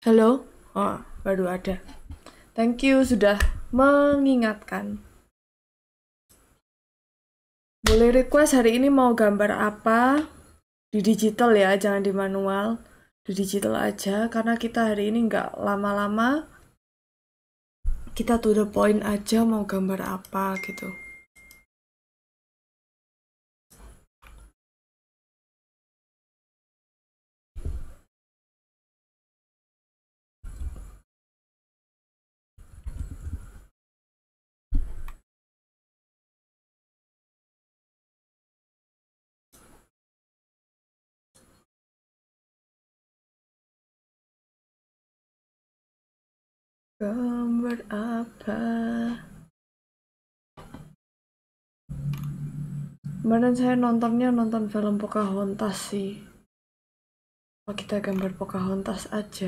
Halo? Oh, baru ada. Thank you sudah mengingatkan. Boleh request hari ini mau gambar apa? Di digital ya, jangan di manual. Di digital aja, karena kita hari ini nggak lama-lama. Kita to the point aja mau gambar apa gitu. gambar apa kemarin saya nontonnya nonton film Pocahontas sih apa kita gambar Pocahontas aja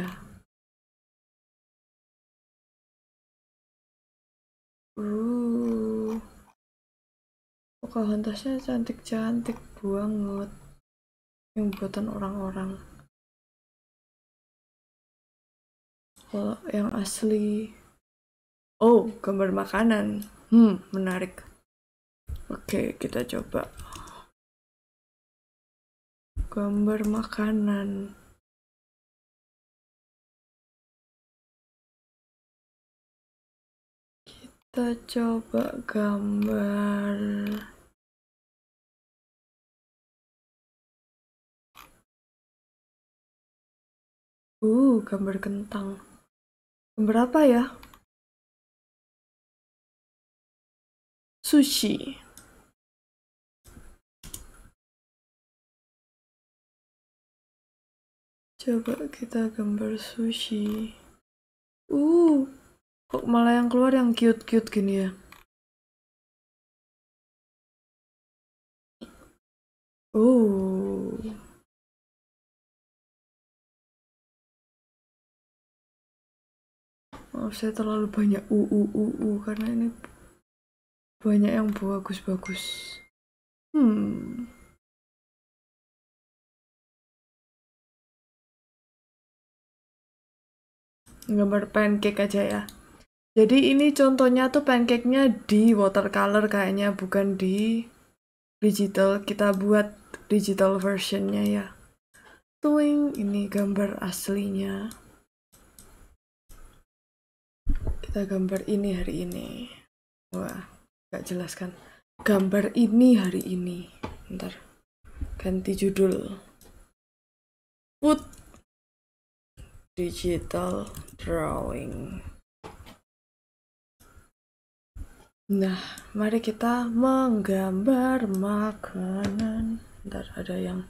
uh Pocahontasnya cantik-cantik banget yang buatan orang-orang Kalau yang asli. Oh, gambar makanan. Hmm, menarik. Oke, kita coba. Gambar makanan. Kita coba gambar Uh, gambar kentang. Berapa ya? Sushi. Coba kita gambar sushi. Uh, kok malah yang keluar yang cute-cute gini ya? Oh. maaf saya terlalu banyak u u u u karena ini banyak yang bagus-bagus hmm gambar pancake aja ya jadi ini contohnya tuh pancake-nya di watercolor kayaknya bukan di digital kita buat digital versionnya ya tuing ini gambar aslinya kita gambar ini hari ini wah gak jelaskan. gambar ini hari ini ntar ganti judul put digital drawing nah mari kita menggambar makanan ntar ada yang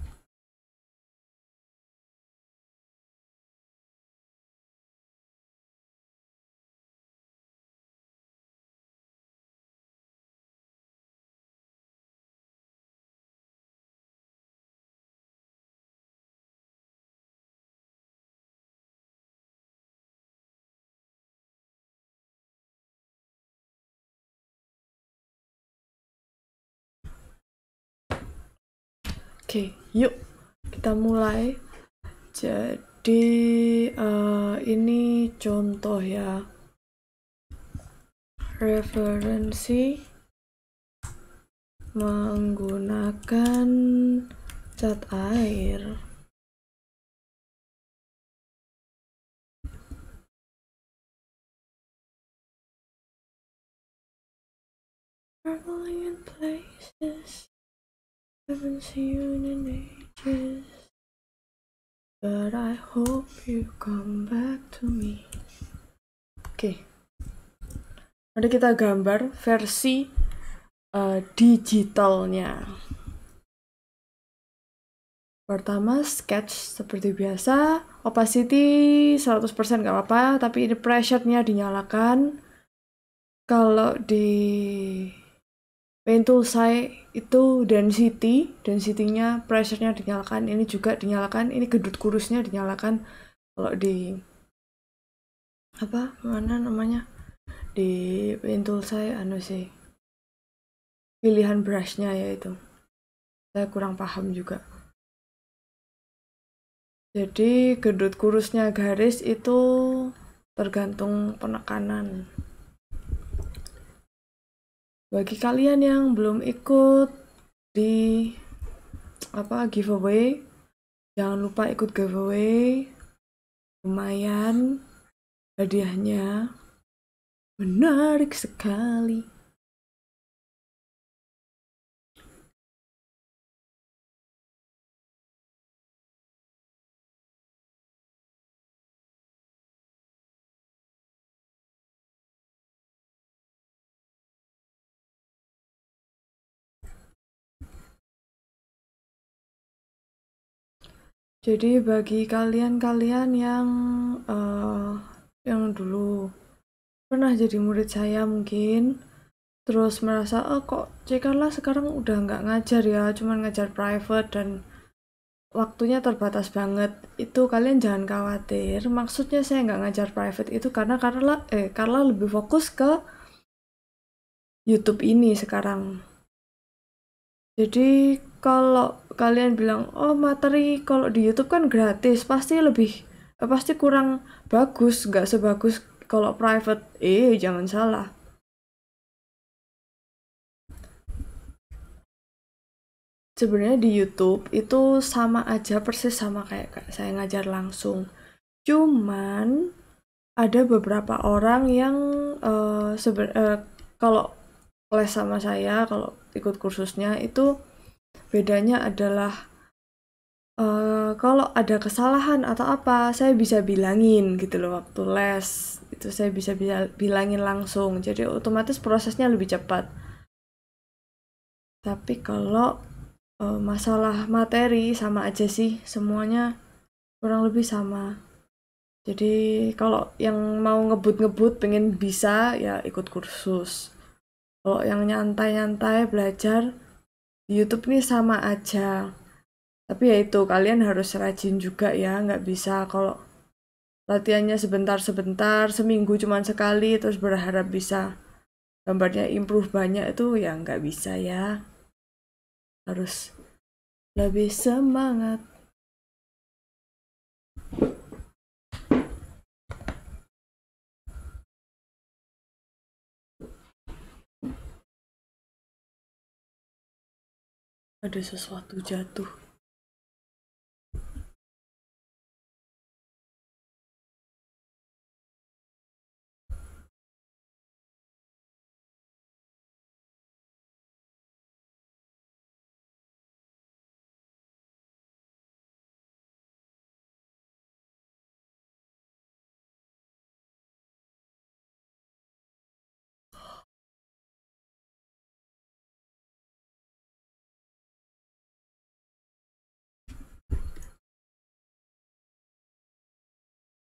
Oke, yuk kita mulai. Jadi uh, ini contoh ya. Referensi menggunakan cat air. Traveling in play haven't seen you in ages. But I hope you come back to me. Oke. Okay. Nanti kita gambar versi uh, digitalnya. Pertama sketch seperti biasa, opacity 100% nggak apa-apa, tapi ini pressure-nya dinyalakan. Kalau di Tool saya itu density, density-nya pressure-nya dinyalakan, ini juga dinyalakan, ini gedut kurusnya dinyalakan. Kalau di apa mana namanya di Tool saya, anu sih pilihan brushnya ya itu saya kurang paham juga jadi gedut kurusnya garis itu tergantung penekanan bagi kalian yang belum ikut di apa giveaway jangan lupa ikut giveaway lumayan hadiahnya menarik sekali Jadi bagi kalian-kalian yang uh, yang dulu pernah jadi murid saya mungkin terus merasa oh kok cekarlah sekarang udah nggak ngajar ya cuman ngajar private dan waktunya terbatas banget itu kalian jangan khawatir maksudnya saya nggak ngajar private itu karena karena eh Carla lebih fokus ke YouTube ini sekarang jadi kalau kalian bilang oh materi kalau di YouTube kan gratis pasti lebih eh, pasti kurang bagus nggak sebagus kalau private eh jangan salah sebenarnya di YouTube itu sama aja persis sama kayak saya ngajar langsung cuman ada beberapa orang yang uh, eh, seben uh, eh, kalau les sama saya kalau ikut kursusnya itu Bedanya adalah uh, kalau ada kesalahan atau apa, saya bisa bilangin gitu loh waktu les. Itu saya bisa bilangin langsung. Jadi otomatis prosesnya lebih cepat. Tapi kalau uh, masalah materi sama aja sih, semuanya kurang lebih sama. Jadi kalau yang mau ngebut-ngebut pengen bisa ya ikut kursus. Kalau yang nyantai-nyantai belajar YouTube nih sama aja tapi ya itu kalian harus rajin juga ya nggak bisa kalau latihannya sebentar-sebentar seminggu cuma sekali terus berharap bisa gambarnya improve banyak itu ya nggak bisa ya harus lebih semangat ada sesuatu jatuh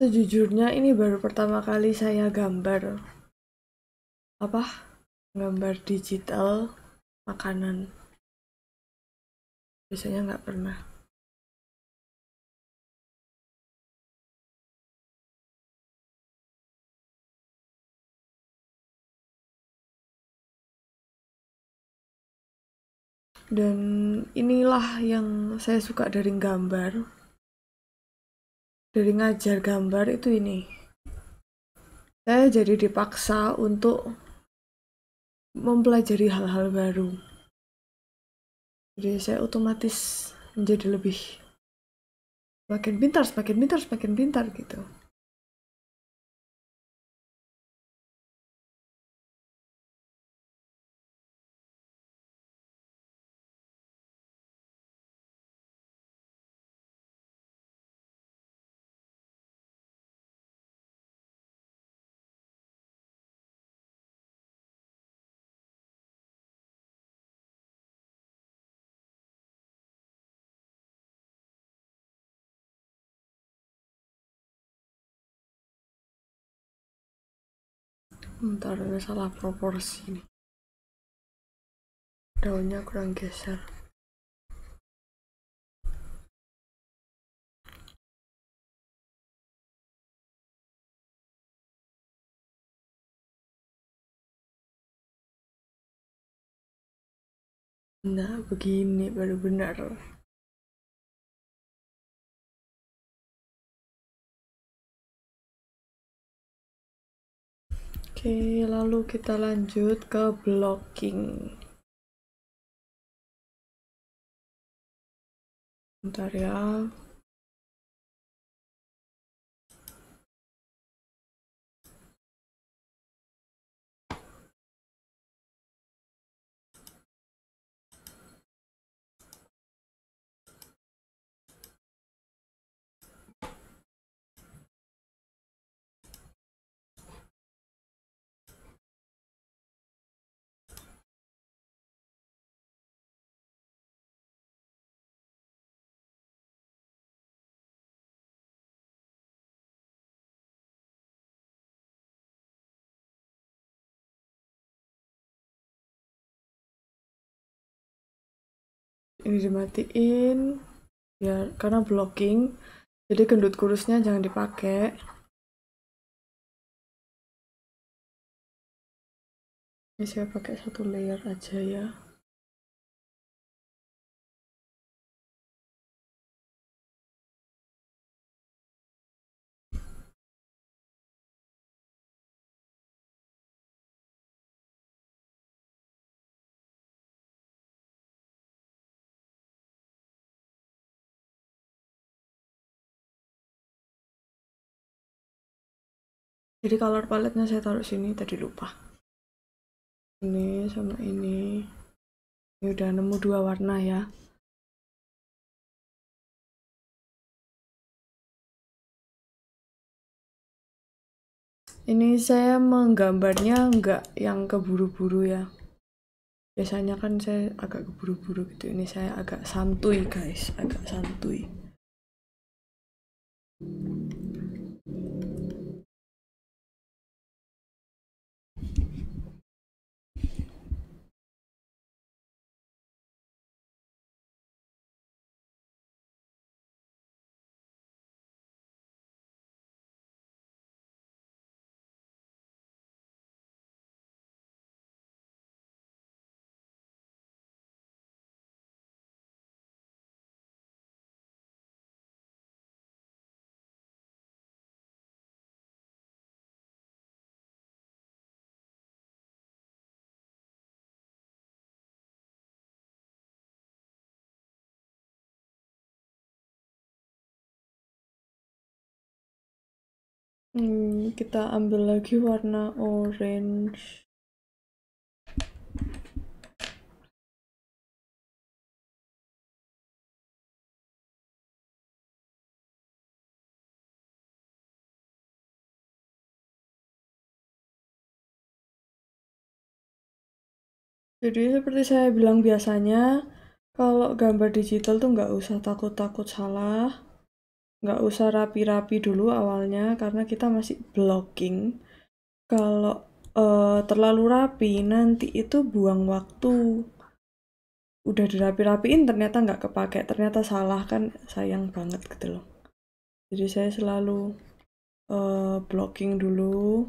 Sejujurnya ini baru pertama kali saya gambar apa? Gambar digital makanan. Biasanya nggak pernah. Dan inilah yang saya suka dari gambar dari ngajar gambar itu ini saya jadi dipaksa untuk mempelajari hal-hal baru jadi saya otomatis menjadi lebih semakin pintar semakin pintar semakin pintar gitu Bentar ada salah proporsi nih daunnya kurang geser Nah, begini baru benar. Oke, lalu kita lanjut ke blocking. Bentar ya. ini dimatiin biar ya, karena blocking jadi gendut kurusnya jangan dipakai ini saya pakai satu layer aja ya jadi color paletnya saya taruh sini tadi lupa ini sama ini ini udah nemu dua warna ya ini saya menggambarnya nggak yang keburu-buru ya biasanya kan saya agak keburu-buru gitu ini saya agak santuy guys agak santuy Hmm, kita ambil lagi warna orange. Jadi seperti saya bilang biasanya, kalau gambar digital tuh nggak usah takut-takut salah nggak usah rapi-rapi dulu awalnya karena kita masih blocking kalau uh, terlalu rapi nanti itu buang waktu udah dirapi-rapiin ternyata nggak kepake ternyata salah kan sayang banget gitu loh jadi saya selalu uh, blocking dulu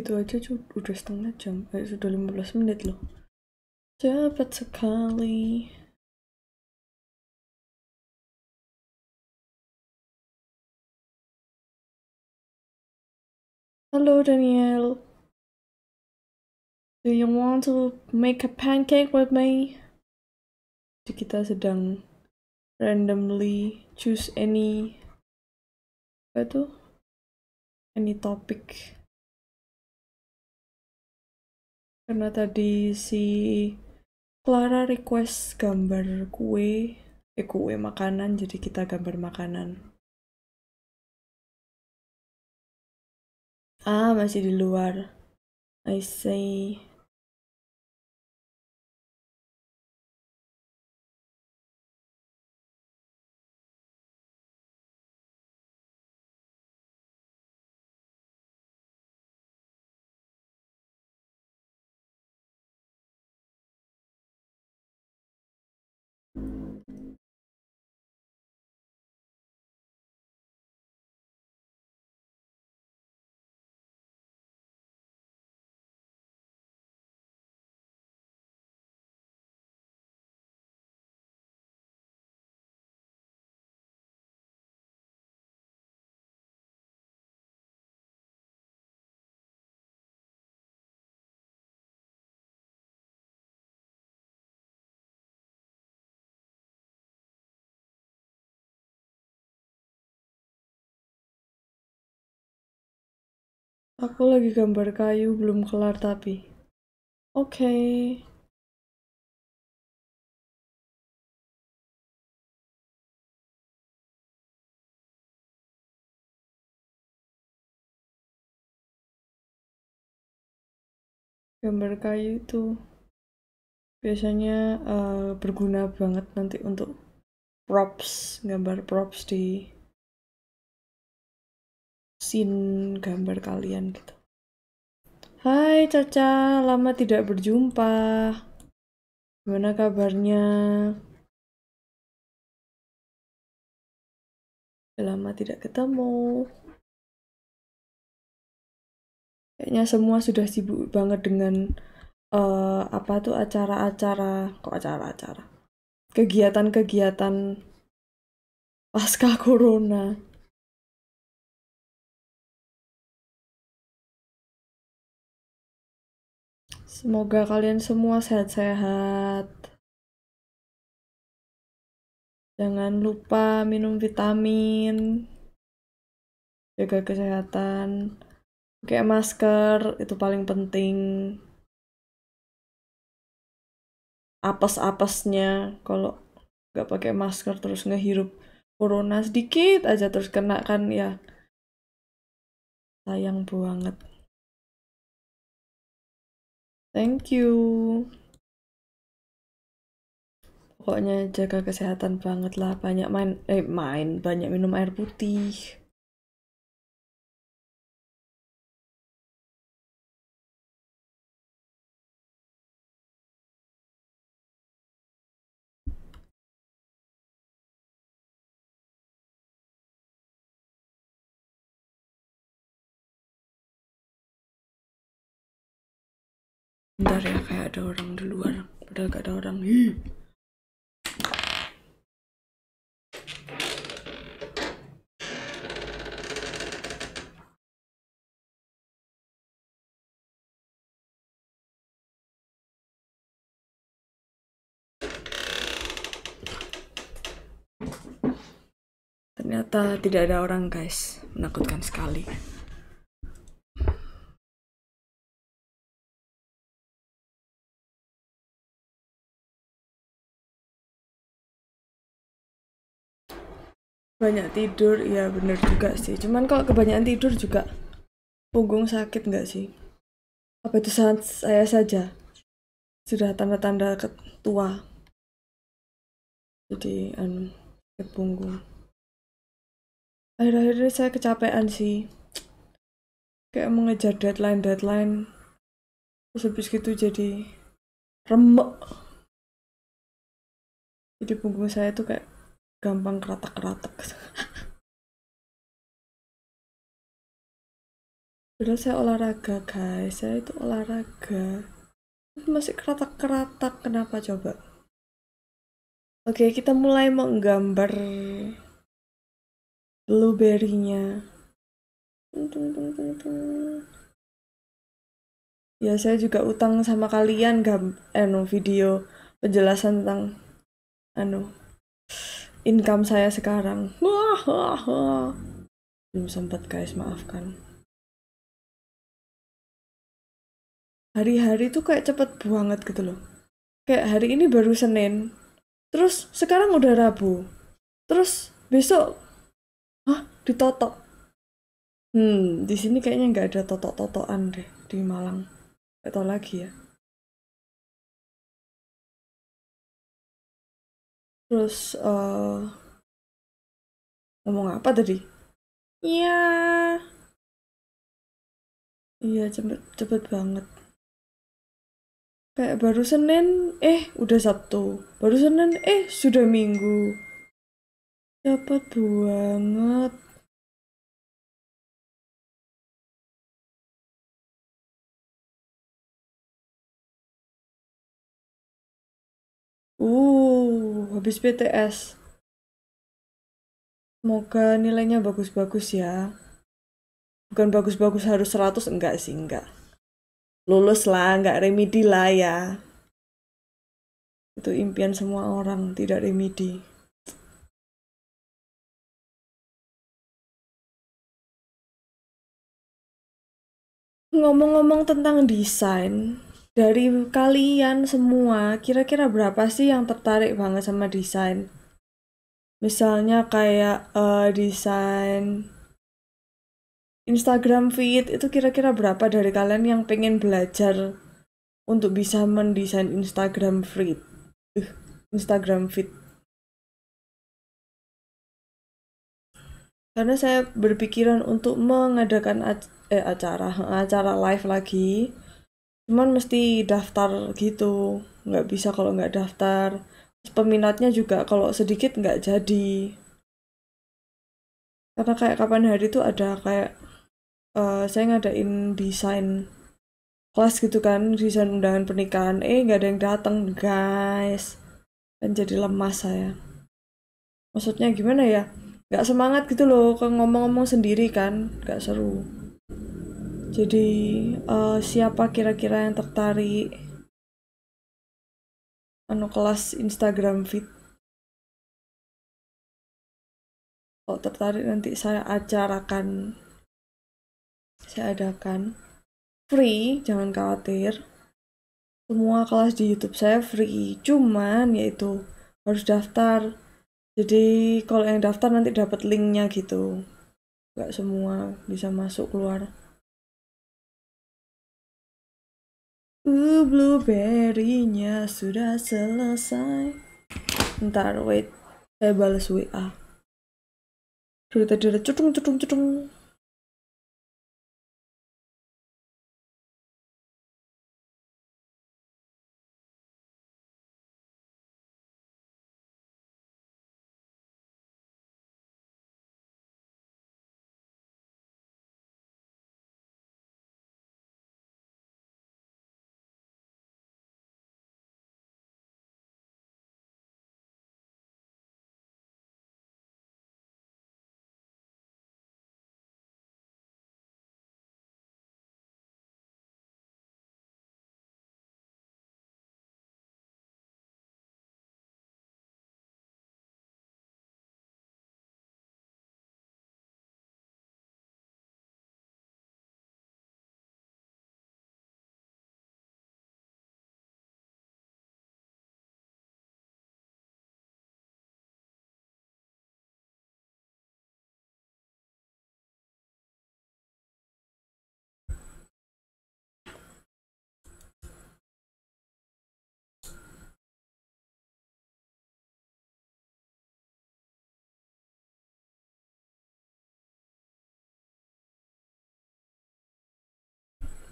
Itu aja udah setengah jam, eh, sudah 15 menit loh. Cepat sekali. Halo Daniel, Do you want to make a pancake with me? Jadi kita sedang randomly choose any apa itu? Any topic. karena tadi si Clara request gambar kue eh kue makanan jadi kita gambar makanan ah masih di luar I say Aku lagi gambar kayu belum kelar tapi. Oke. Okay. Gambar kayu itu biasanya uh, berguna banget nanti untuk props, gambar props di scene gambar kalian gitu. Hai Caca, lama tidak berjumpa. Gimana kabarnya? Lama tidak ketemu. Kayaknya semua sudah sibuk banget dengan uh, apa tuh acara-acara, kok acara-acara? Kegiatan-kegiatan pasca corona. Semoga kalian semua sehat-sehat. Jangan lupa minum vitamin, jaga kesehatan, pakai masker, itu paling penting. Apes-apesnya kalau nggak pakai masker terus ngehirup corona sedikit aja terus kena kan ya sayang banget Thank you. Pokoknya jaga kesehatan banget lah, banyak main eh main, banyak minum air putih. Bentar ya, kayak ada orang di luar. Padahal gak ada orang. Hi. Ternyata tidak ada orang guys, menakutkan sekali. banyak tidur ya bener juga sih cuman kalau kebanyakan tidur juga punggung sakit nggak sih apa itu saat saya saja sudah tanda-tanda ketua jadi anu um, punggung akhir-akhir ini saya kecapean sih kayak mengejar deadline deadline terus habis gitu jadi remek jadi punggung saya tuh kayak gampang keratak-keratak Padahal saya olahraga guys, saya itu olahraga Masih keratak-keratak, kenapa coba? Oke, kita mulai menggambar blueberry-nya ya saya juga utang sama kalian gam eh anu, no, video penjelasan tentang anu income saya sekarang. Belum sempat guys, maafkan. Hari-hari tuh kayak cepet banget gitu loh. Kayak hari ini baru Senin. Terus sekarang udah Rabu. Terus besok Hah, ditotok. Hmm, di sini kayaknya nggak ada totok-totokan deh di Malang. Atau lagi ya. terus uh, ngomong apa tadi iya iya cepet cepet banget kayak baru Senin eh udah Sabtu baru Senin eh sudah Minggu cepet banget Uh, habis PTS. Semoga nilainya bagus-bagus ya. Bukan bagus-bagus harus 100, enggak sih, enggak. Lulus lah, enggak remedi lah ya. Itu impian semua orang, tidak remedi. Ngomong-ngomong tentang desain, dari kalian semua kira-kira berapa sih yang tertarik banget sama desain? Misalnya kayak uh, desain Instagram feed itu kira-kira berapa dari kalian yang pengen belajar untuk bisa mendesain Instagram feed? Uh, Instagram feed. Karena saya berpikiran untuk mengadakan ac eh, acara acara live lagi cuman mesti daftar gitu nggak bisa kalau nggak daftar Terus peminatnya juga kalau sedikit nggak jadi karena kayak kapan hari itu ada kayak uh, saya ngadain desain kelas gitu kan desain undangan pernikahan eh nggak ada yang datang guys dan jadi lemas saya maksudnya gimana ya nggak semangat gitu loh ngomong-ngomong sendiri kan nggak seru jadi uh, siapa kira-kira yang tertarik anu kelas Instagram Fit? Kalau tertarik nanti saya acarakan, saya adakan free, jangan khawatir. Semua kelas di YouTube saya free, cuman yaitu harus daftar. Jadi kalau yang daftar nanti dapat linknya gitu. Gak semua bisa masuk keluar. Uh, blueberry-nya sudah selesai. Ntar, wait. Saya balas WA. tadi ada cutung cutung cutung.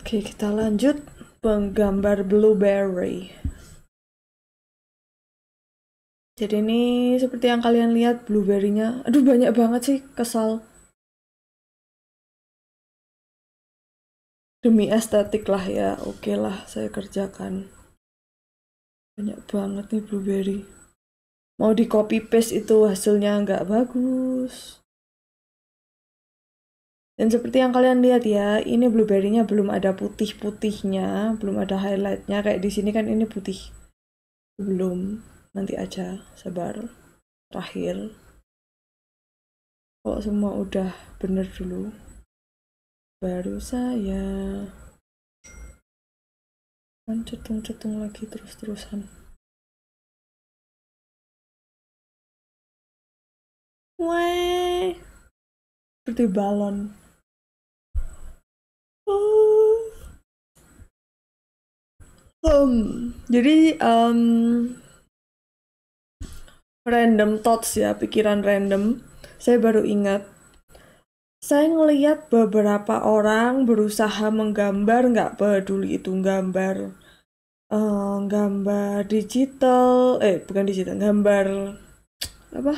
Oke, kita lanjut penggambar blueberry. Jadi ini seperti yang kalian lihat blueberry-nya. Aduh, banyak banget sih, kesal. Demi estetik lah ya, oke okay lah saya kerjakan. Banyak banget nih blueberry. Mau di copy paste itu hasilnya nggak bagus. Dan seperti yang kalian lihat ya, ini blueberry-nya belum ada putih-putihnya, belum ada highlight-nya. Kayak di sini kan ini putih. Belum. Nanti aja, sabar. Terakhir. Kok semua udah bener dulu. Baru saya mencetung-cetung kan lagi terus-terusan. Wah, seperti balon. Ah. Um, jadi um, random thoughts ya, pikiran random. Saya baru ingat, saya ngelihat beberapa orang berusaha menggambar nggak peduli itu gambar, uh, gambar digital, eh bukan digital, gambar apa?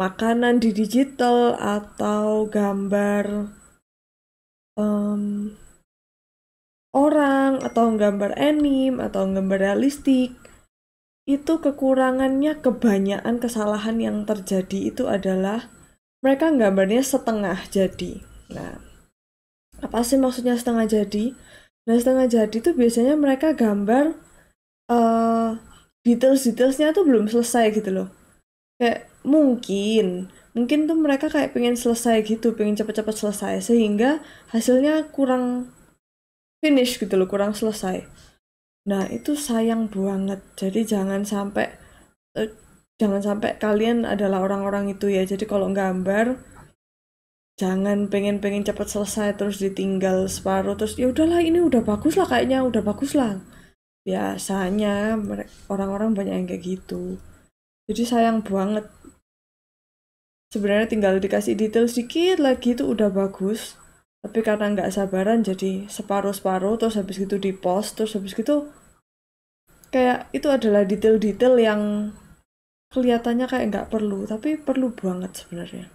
Makanan di digital atau gambar um, orang atau gambar anim atau gambar realistik itu kekurangannya kebanyakan kesalahan yang terjadi itu adalah mereka gambarnya setengah jadi. Nah, apa sih maksudnya setengah jadi? Nah, setengah jadi itu biasanya mereka gambar uh, details-detailsnya tuh belum selesai gitu loh. Kayak mungkin, mungkin tuh mereka kayak pengen selesai gitu, pengen cepet-cepet selesai sehingga hasilnya kurang finish gitu loh kurang selesai nah itu sayang banget jadi jangan sampai eh, jangan sampai kalian adalah orang-orang itu ya jadi kalau gambar jangan pengen-pengen cepat selesai terus ditinggal separuh terus ya udahlah ini udah bagus lah kayaknya udah bagus lah biasanya orang-orang banyak yang kayak gitu jadi sayang banget sebenarnya tinggal dikasih detail sedikit lagi itu udah bagus tapi karena nggak sabaran jadi separuh-separuh terus habis gitu di post terus habis gitu kayak itu adalah detail-detail yang kelihatannya kayak nggak perlu tapi perlu banget sebenarnya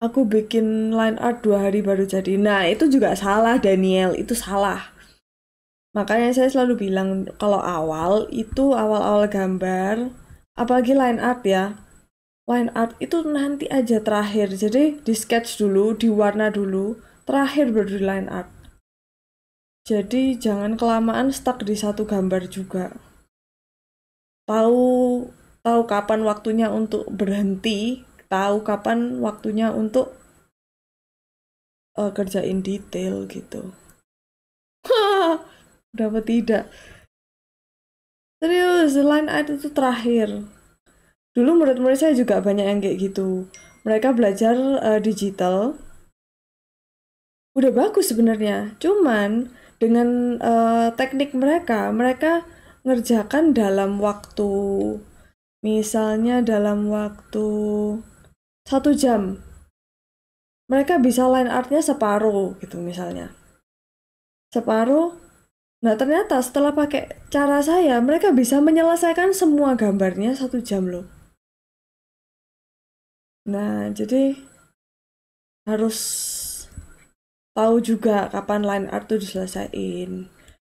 aku bikin line art dua hari baru jadi nah itu juga salah Daniel itu salah makanya saya selalu bilang kalau awal itu awal-awal gambar apalagi line art ya line art itu nanti aja terakhir. Jadi di sketch dulu, di warna dulu, terakhir baru di line art. Jadi jangan kelamaan stuck di satu gambar juga. Tahu tahu kapan waktunya untuk berhenti, tahu kapan waktunya untuk uh, kerjain detail gitu. Dapat tidak. Serius, line art itu terakhir dulu menurut murid saya juga banyak yang kayak gitu mereka belajar uh, digital udah bagus sebenarnya cuman dengan uh, teknik mereka mereka ngerjakan dalam waktu misalnya dalam waktu satu jam mereka bisa line artnya separuh gitu misalnya separuh nah ternyata setelah pakai cara saya mereka bisa menyelesaikan semua gambarnya satu jam loh Nah, jadi harus tahu juga kapan line art tuh diselesain.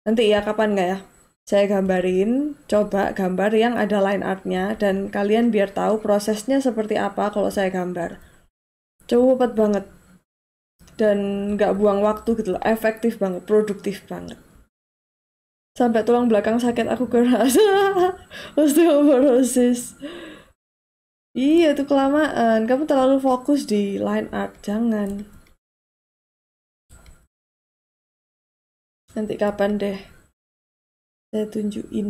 Nanti ya kapan nggak ya? Saya gambarin, coba gambar yang ada line artnya dan kalian biar tahu prosesnya seperti apa kalau saya gambar. Cepet banget dan nggak buang waktu gitu loh, efektif banget, produktif banget. Sampai tulang belakang sakit aku kerasa osteoporosis. Iya, tuh kelamaan. Kamu terlalu fokus di line art. Jangan. Nanti kapan deh saya tunjukin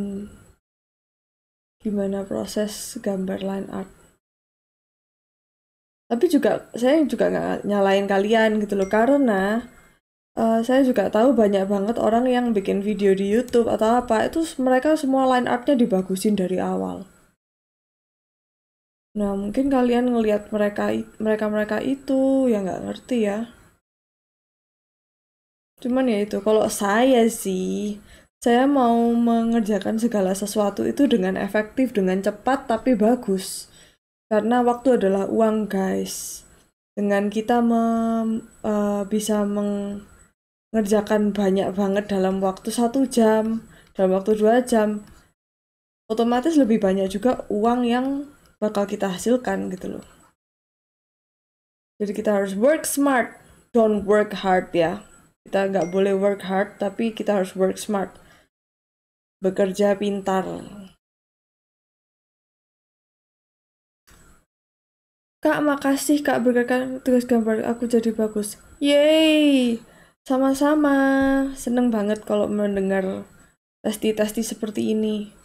gimana proses gambar line art. Tapi juga saya juga nggak nyalain kalian gitu loh karena uh, saya juga tahu banyak banget orang yang bikin video di YouTube atau apa itu mereka semua line artnya dibagusin dari awal Nah, mungkin kalian ngelihat mereka mereka-mereka itu ya nggak ngerti ya. Cuman ya itu, kalau saya sih saya mau mengerjakan segala sesuatu itu dengan efektif, dengan cepat tapi bagus. Karena waktu adalah uang, guys. Dengan kita mem, uh, bisa mengerjakan banyak banget dalam waktu satu jam, dalam waktu dua jam, otomatis lebih banyak juga uang yang bakal kita hasilkan gitu loh. Jadi kita harus work smart, don't work hard ya. Kita nggak boleh work hard, tapi kita harus work smart. Bekerja pintar. Kak, makasih Kak berkat tugas gambar aku jadi bagus. Yeay! Sama-sama. Seneng banget kalau mendengar testi-testi seperti ini.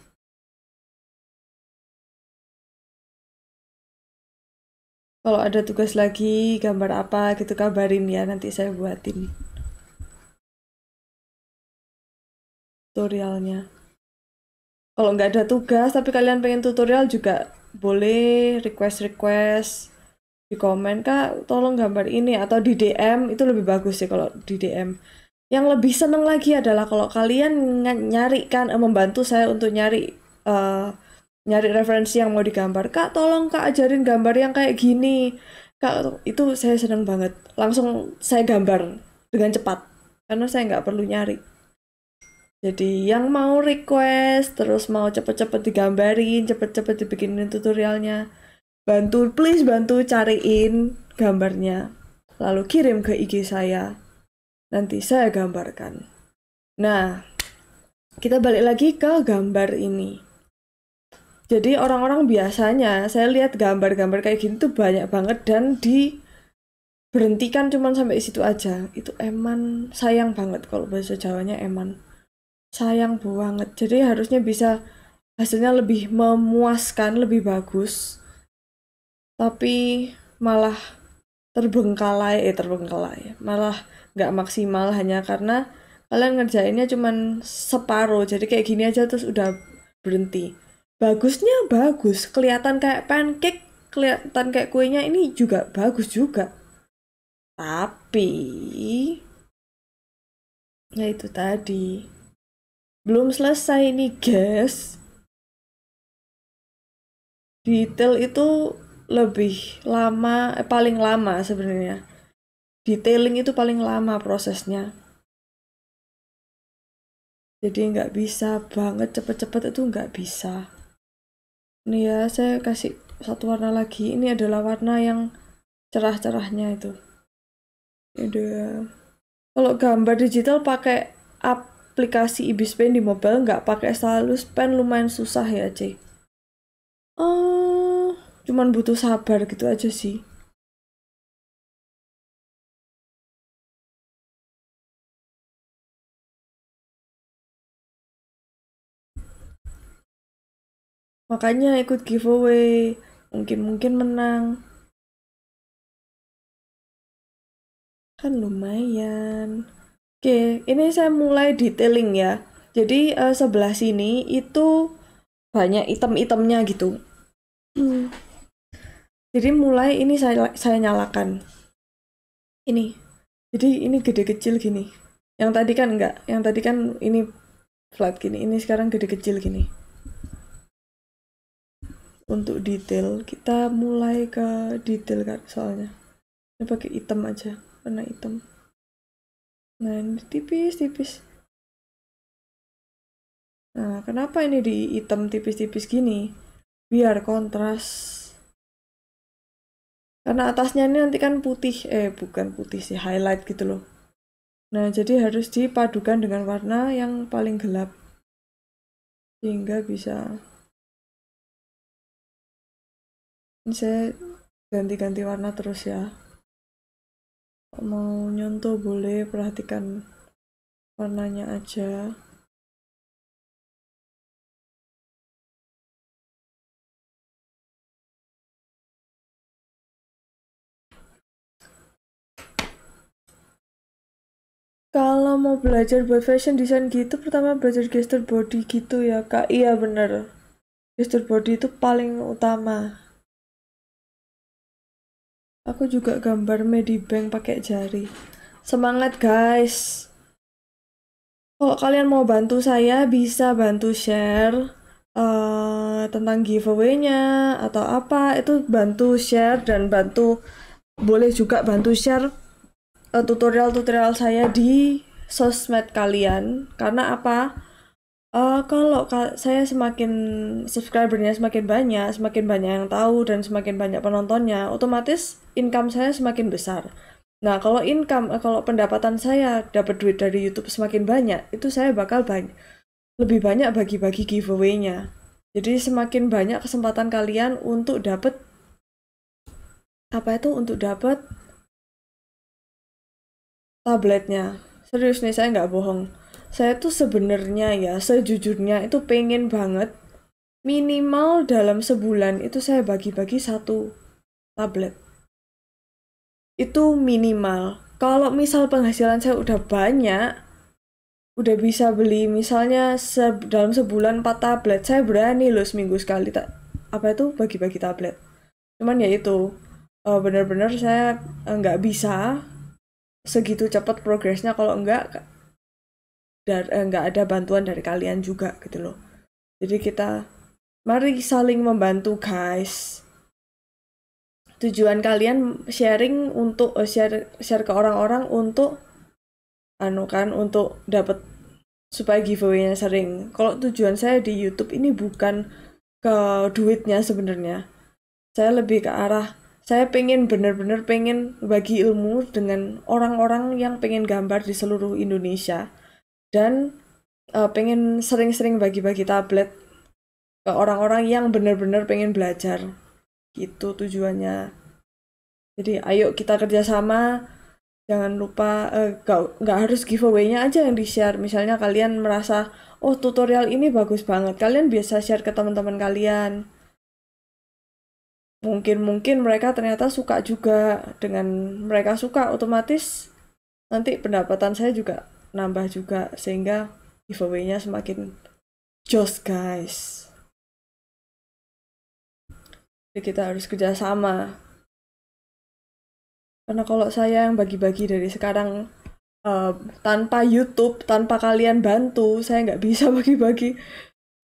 kalau ada tugas lagi gambar apa gitu kabarin ya nanti saya buatin tutorialnya kalau nggak ada tugas tapi kalian pengen tutorial juga boleh request request di komen kak tolong gambar ini atau di DM itu lebih bagus sih kalau di DM yang lebih seneng lagi adalah kalau kalian nyarikan eh, membantu saya untuk nyari uh, nyari referensi yang mau digambar kak tolong kak ajarin gambar yang kayak gini kak itu saya seneng banget langsung saya gambar dengan cepat karena saya nggak perlu nyari jadi yang mau request terus mau cepet-cepet digambarin cepet-cepet dibikinin tutorialnya bantu please bantu cariin gambarnya lalu kirim ke IG saya nanti saya gambarkan nah kita balik lagi ke gambar ini jadi orang-orang biasanya saya lihat gambar-gambar kayak gini tuh banyak banget dan di berhentikan cuman sampai situ aja. Itu eman sayang banget kalau bahasa Jawanya eman. Sayang banget. Jadi harusnya bisa hasilnya lebih memuaskan, lebih bagus. Tapi malah terbengkalai, eh terbengkalai. Malah nggak maksimal hanya karena kalian ngerjainnya cuman separuh jadi kayak gini aja terus udah berhenti bagusnya bagus kelihatan kayak pancake kelihatan kayak kuenya ini juga bagus juga tapi ya itu tadi belum selesai nih guys detail itu lebih lama eh, paling lama sebenarnya detailing itu paling lama prosesnya jadi nggak bisa banget cepet-cepet itu nggak bisa ini ya saya kasih satu warna lagi ini adalah warna yang cerah-cerahnya itu Udah. kalau gambar digital pakai aplikasi Ibis Paint di mobile nggak pakai stylus pen lumayan susah ya C oh cuman butuh sabar gitu aja sih makanya ikut giveaway mungkin mungkin menang kan lumayan oke ini saya mulai detailing ya jadi uh, sebelah sini itu banyak item-itemnya gitu jadi mulai ini saya saya nyalakan ini jadi ini gede kecil gini yang tadi kan enggak yang tadi kan ini flat gini ini sekarang gede kecil gini untuk detail kita mulai ke detail kan soalnya ini pakai hitam aja warna hitam nah ini tipis tipis nah kenapa ini di hitam tipis-tipis gini biar kontras karena atasnya ini nanti kan putih eh bukan putih sih highlight gitu loh nah jadi harus dipadukan dengan warna yang paling gelap sehingga bisa saya ganti-ganti warna terus ya mau nyontoh boleh perhatikan warnanya aja Kalau mau belajar buat fashion design gitu, pertama belajar gesture body gitu ya, Kak. Iya bener. Gesture body itu paling utama. Aku juga gambar Medibank pakai jari. Semangat guys. Kalau kalian mau bantu saya bisa bantu share uh, tentang giveaway-nya atau apa itu bantu share dan bantu boleh juga bantu share eh, tutorial-tutorial uh, tutorial -tutorial saya di sosmed kalian karena apa? Uh, kalau saya semakin subscribernya semakin banyak, semakin banyak yang tahu dan semakin banyak penontonnya, otomatis income saya semakin besar. Nah, kalau income uh, kalau pendapatan saya dapat duit dari YouTube semakin banyak, itu saya bakal lebih banyak bagi-bagi giveaway-nya. Jadi semakin banyak kesempatan kalian untuk dapat apa itu, untuk dapat tabletnya. Serius nih, saya nggak bohong saya tuh sebenarnya ya sejujurnya itu pengen banget minimal dalam sebulan itu saya bagi-bagi satu tablet itu minimal kalau misal penghasilan saya udah banyak udah bisa beli misalnya se dalam sebulan empat tablet saya berani loh seminggu sekali tak apa itu bagi-bagi tablet cuman ya itu uh, eh, bener-bener saya eh, nggak uh, bisa segitu cepat progresnya kalau enggak dan eh, nggak ada bantuan dari kalian juga gitu loh jadi kita mari saling membantu guys tujuan kalian sharing untuk eh, share share ke orang-orang untuk anu kan untuk dapat supaya giveaway-nya sering. Kalau tujuan saya di YouTube ini bukan ke duitnya sebenarnya. Saya lebih ke arah saya pengen bener-bener pengen bagi ilmu dengan orang-orang yang pengen gambar di seluruh Indonesia dan uh, pengen sering-sering bagi-bagi tablet ke orang-orang yang benar-benar pengen belajar itu tujuannya jadi ayo kita kerjasama jangan lupa uh, eh, nggak harus giveaway-nya aja yang di-share misalnya kalian merasa oh tutorial ini bagus banget kalian bisa share ke teman-teman kalian mungkin-mungkin mereka ternyata suka juga dengan mereka suka otomatis nanti pendapatan saya juga nambah juga sehingga giveaway-nya semakin jos guys jadi kita harus kerjasama karena kalau saya yang bagi-bagi dari sekarang uh, tanpa YouTube tanpa kalian bantu saya nggak bisa bagi-bagi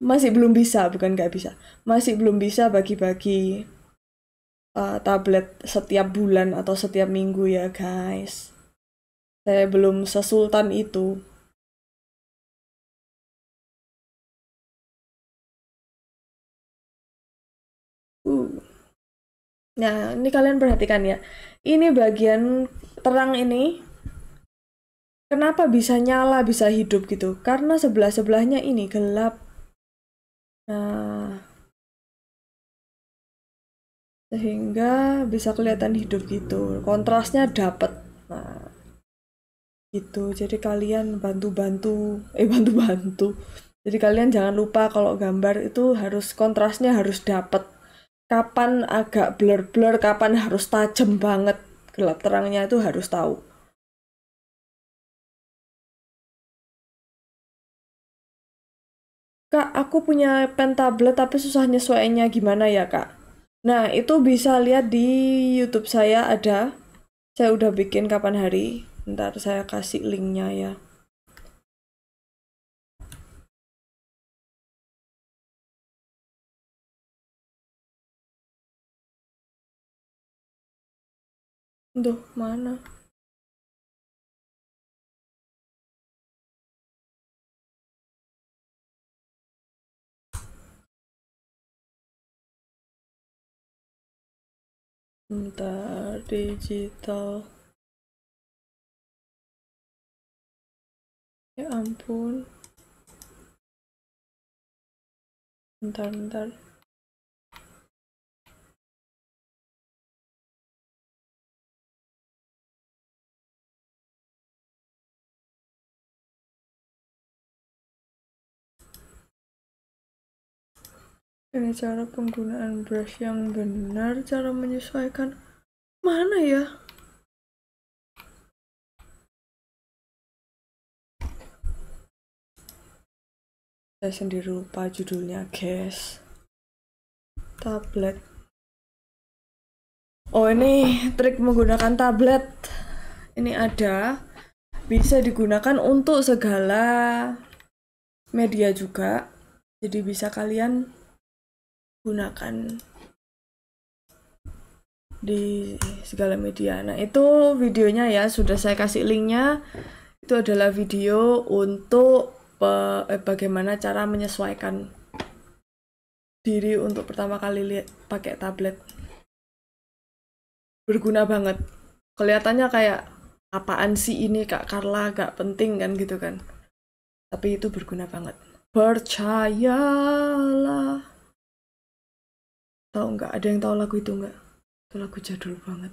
masih belum bisa bukan nggak bisa masih belum bisa bagi-bagi uh, tablet setiap bulan atau setiap minggu ya guys saya belum sesultan itu uh. Nah, ini kalian perhatikan ya. Ini bagian terang ini kenapa bisa nyala, bisa hidup gitu? Karena sebelah-sebelahnya ini gelap. Nah, sehingga bisa kelihatan hidup gitu. Kontrasnya dapat. Nah, gitu jadi kalian bantu-bantu eh bantu-bantu jadi kalian jangan lupa kalau gambar itu harus kontrasnya harus dapet kapan agak blur-blur kapan harus tajam banget gelap terangnya itu harus tahu Kak, aku punya pen tablet tapi susah nyesuainya gimana ya, Kak? Nah, itu bisa lihat di YouTube saya ada. Saya udah bikin kapan hari. Ntar saya kasih linknya ya. Duh, mana? Bentar, digital. ya ampun bentar bentar ini cara penggunaan brush yang benar cara menyesuaikan mana ya saya sendiri lupa judulnya guys tablet oh ini trik menggunakan tablet ini ada bisa digunakan untuk segala media juga jadi bisa kalian gunakan di segala media nah itu videonya ya sudah saya kasih linknya itu adalah video untuk pe, eh, bagaimana cara menyesuaikan diri untuk pertama kali lihat pakai tablet berguna banget kelihatannya kayak apaan sih ini kak Carla gak penting kan gitu kan tapi itu berguna banget percayalah tahu nggak ada yang tahu lagu itu nggak itu lagu jadul banget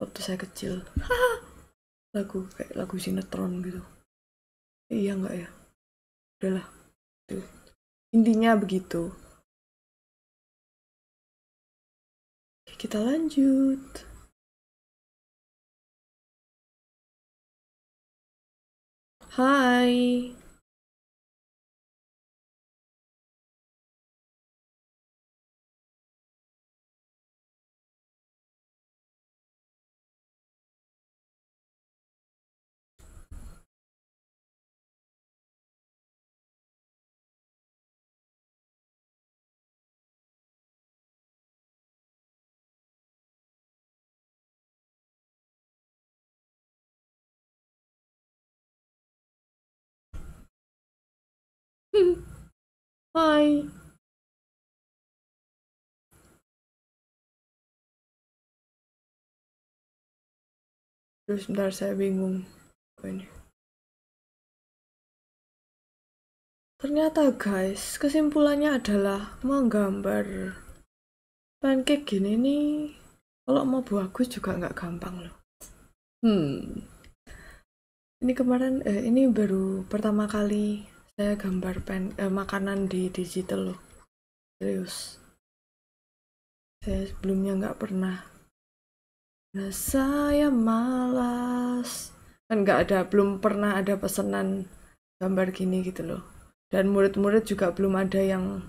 waktu saya kecil lagu kayak lagu sinetron gitu iya nggak ya adalah tuh intinya begitu kita lanjut Hai Hai. Terus sebentar saya bingung. ini? Ternyata guys, kesimpulannya adalah menggambar pancake gini nih kalau mau bagus juga nggak gampang loh. Hmm. Ini kemarin eh, ini baru pertama kali saya gambar pen eh, makanan di digital loh serius saya sebelumnya nggak pernah nah saya malas kan nggak ada belum pernah ada pesanan gambar gini gitu loh dan murid-murid juga belum ada yang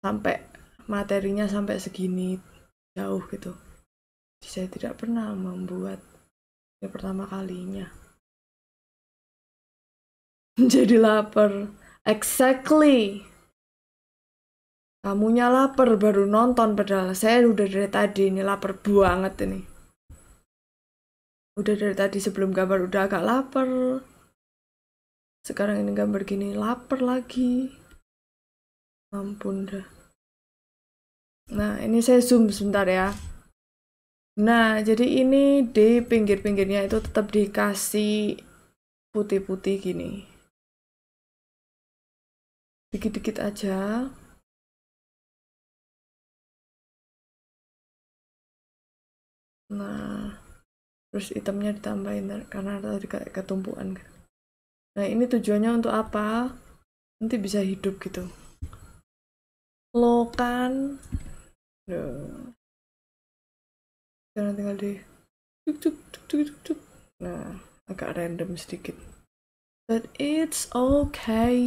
sampai materinya sampai segini jauh gitu jadi saya tidak pernah membuat yang pertama kalinya Jadi lapar. Exactly. Kamunya lapar baru nonton padahal saya udah dari tadi ini lapar banget ini. Udah dari tadi sebelum gambar udah agak lapar. Sekarang ini gambar gini lapar lagi. Ampun dah. Nah, ini saya zoom sebentar ya. Nah, jadi ini di pinggir-pinggirnya itu tetap dikasih putih-putih gini dikit-dikit aja nah terus itemnya ditambahin karena tadi kayak ketumpuan gitu. nah ini tujuannya untuk apa nanti bisa hidup gitu lokan kan jangan tinggal di nah agak random sedikit but it's okay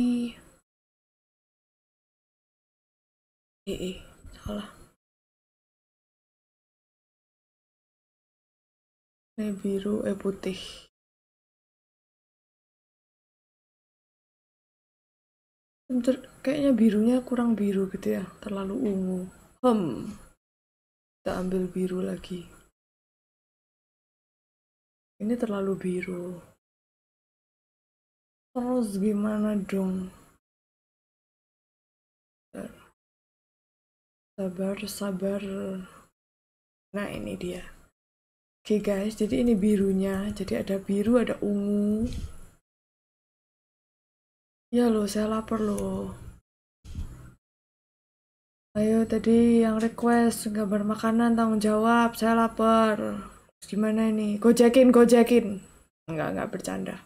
eh, eh salah eh biru eh putih Bentar, kayaknya birunya kurang biru gitu ya terlalu ungu hmm kita ambil biru lagi ini terlalu biru terus gimana dong sabar sabar nah ini dia oke okay, guys jadi ini birunya jadi ada biru ada ungu ya lo, saya lapar lo. ayo tadi yang request gambar makanan tanggung jawab saya lapar gimana ini gojekin gojekin nggak nggak bercanda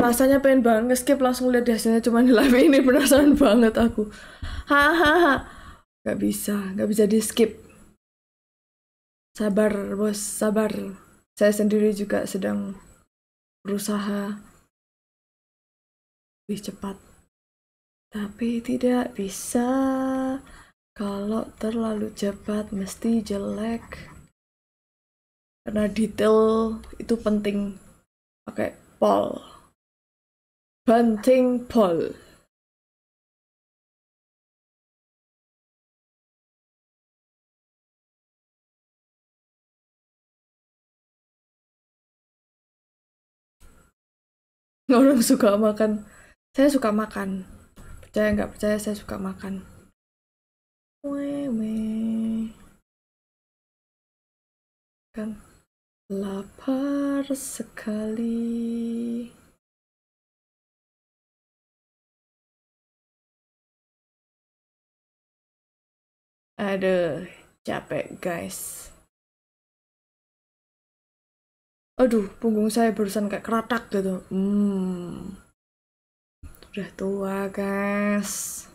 rasanya pengen banget skip langsung lihat hasilnya cuman di live ini penasaran banget aku hahaha nggak bisa nggak bisa di skip sabar bos sabar saya sendiri juga sedang berusaha lebih cepat tapi tidak bisa kalau terlalu cepat mesti jelek karena detail itu penting pakai pol Banting Pol orang suka makan saya suka makan percaya nggak percaya saya suka makan wewe kan lapar sekali Ada capek guys. Aduh, punggung saya barusan kayak keratak gitu. Hmm. Udah tua, guys.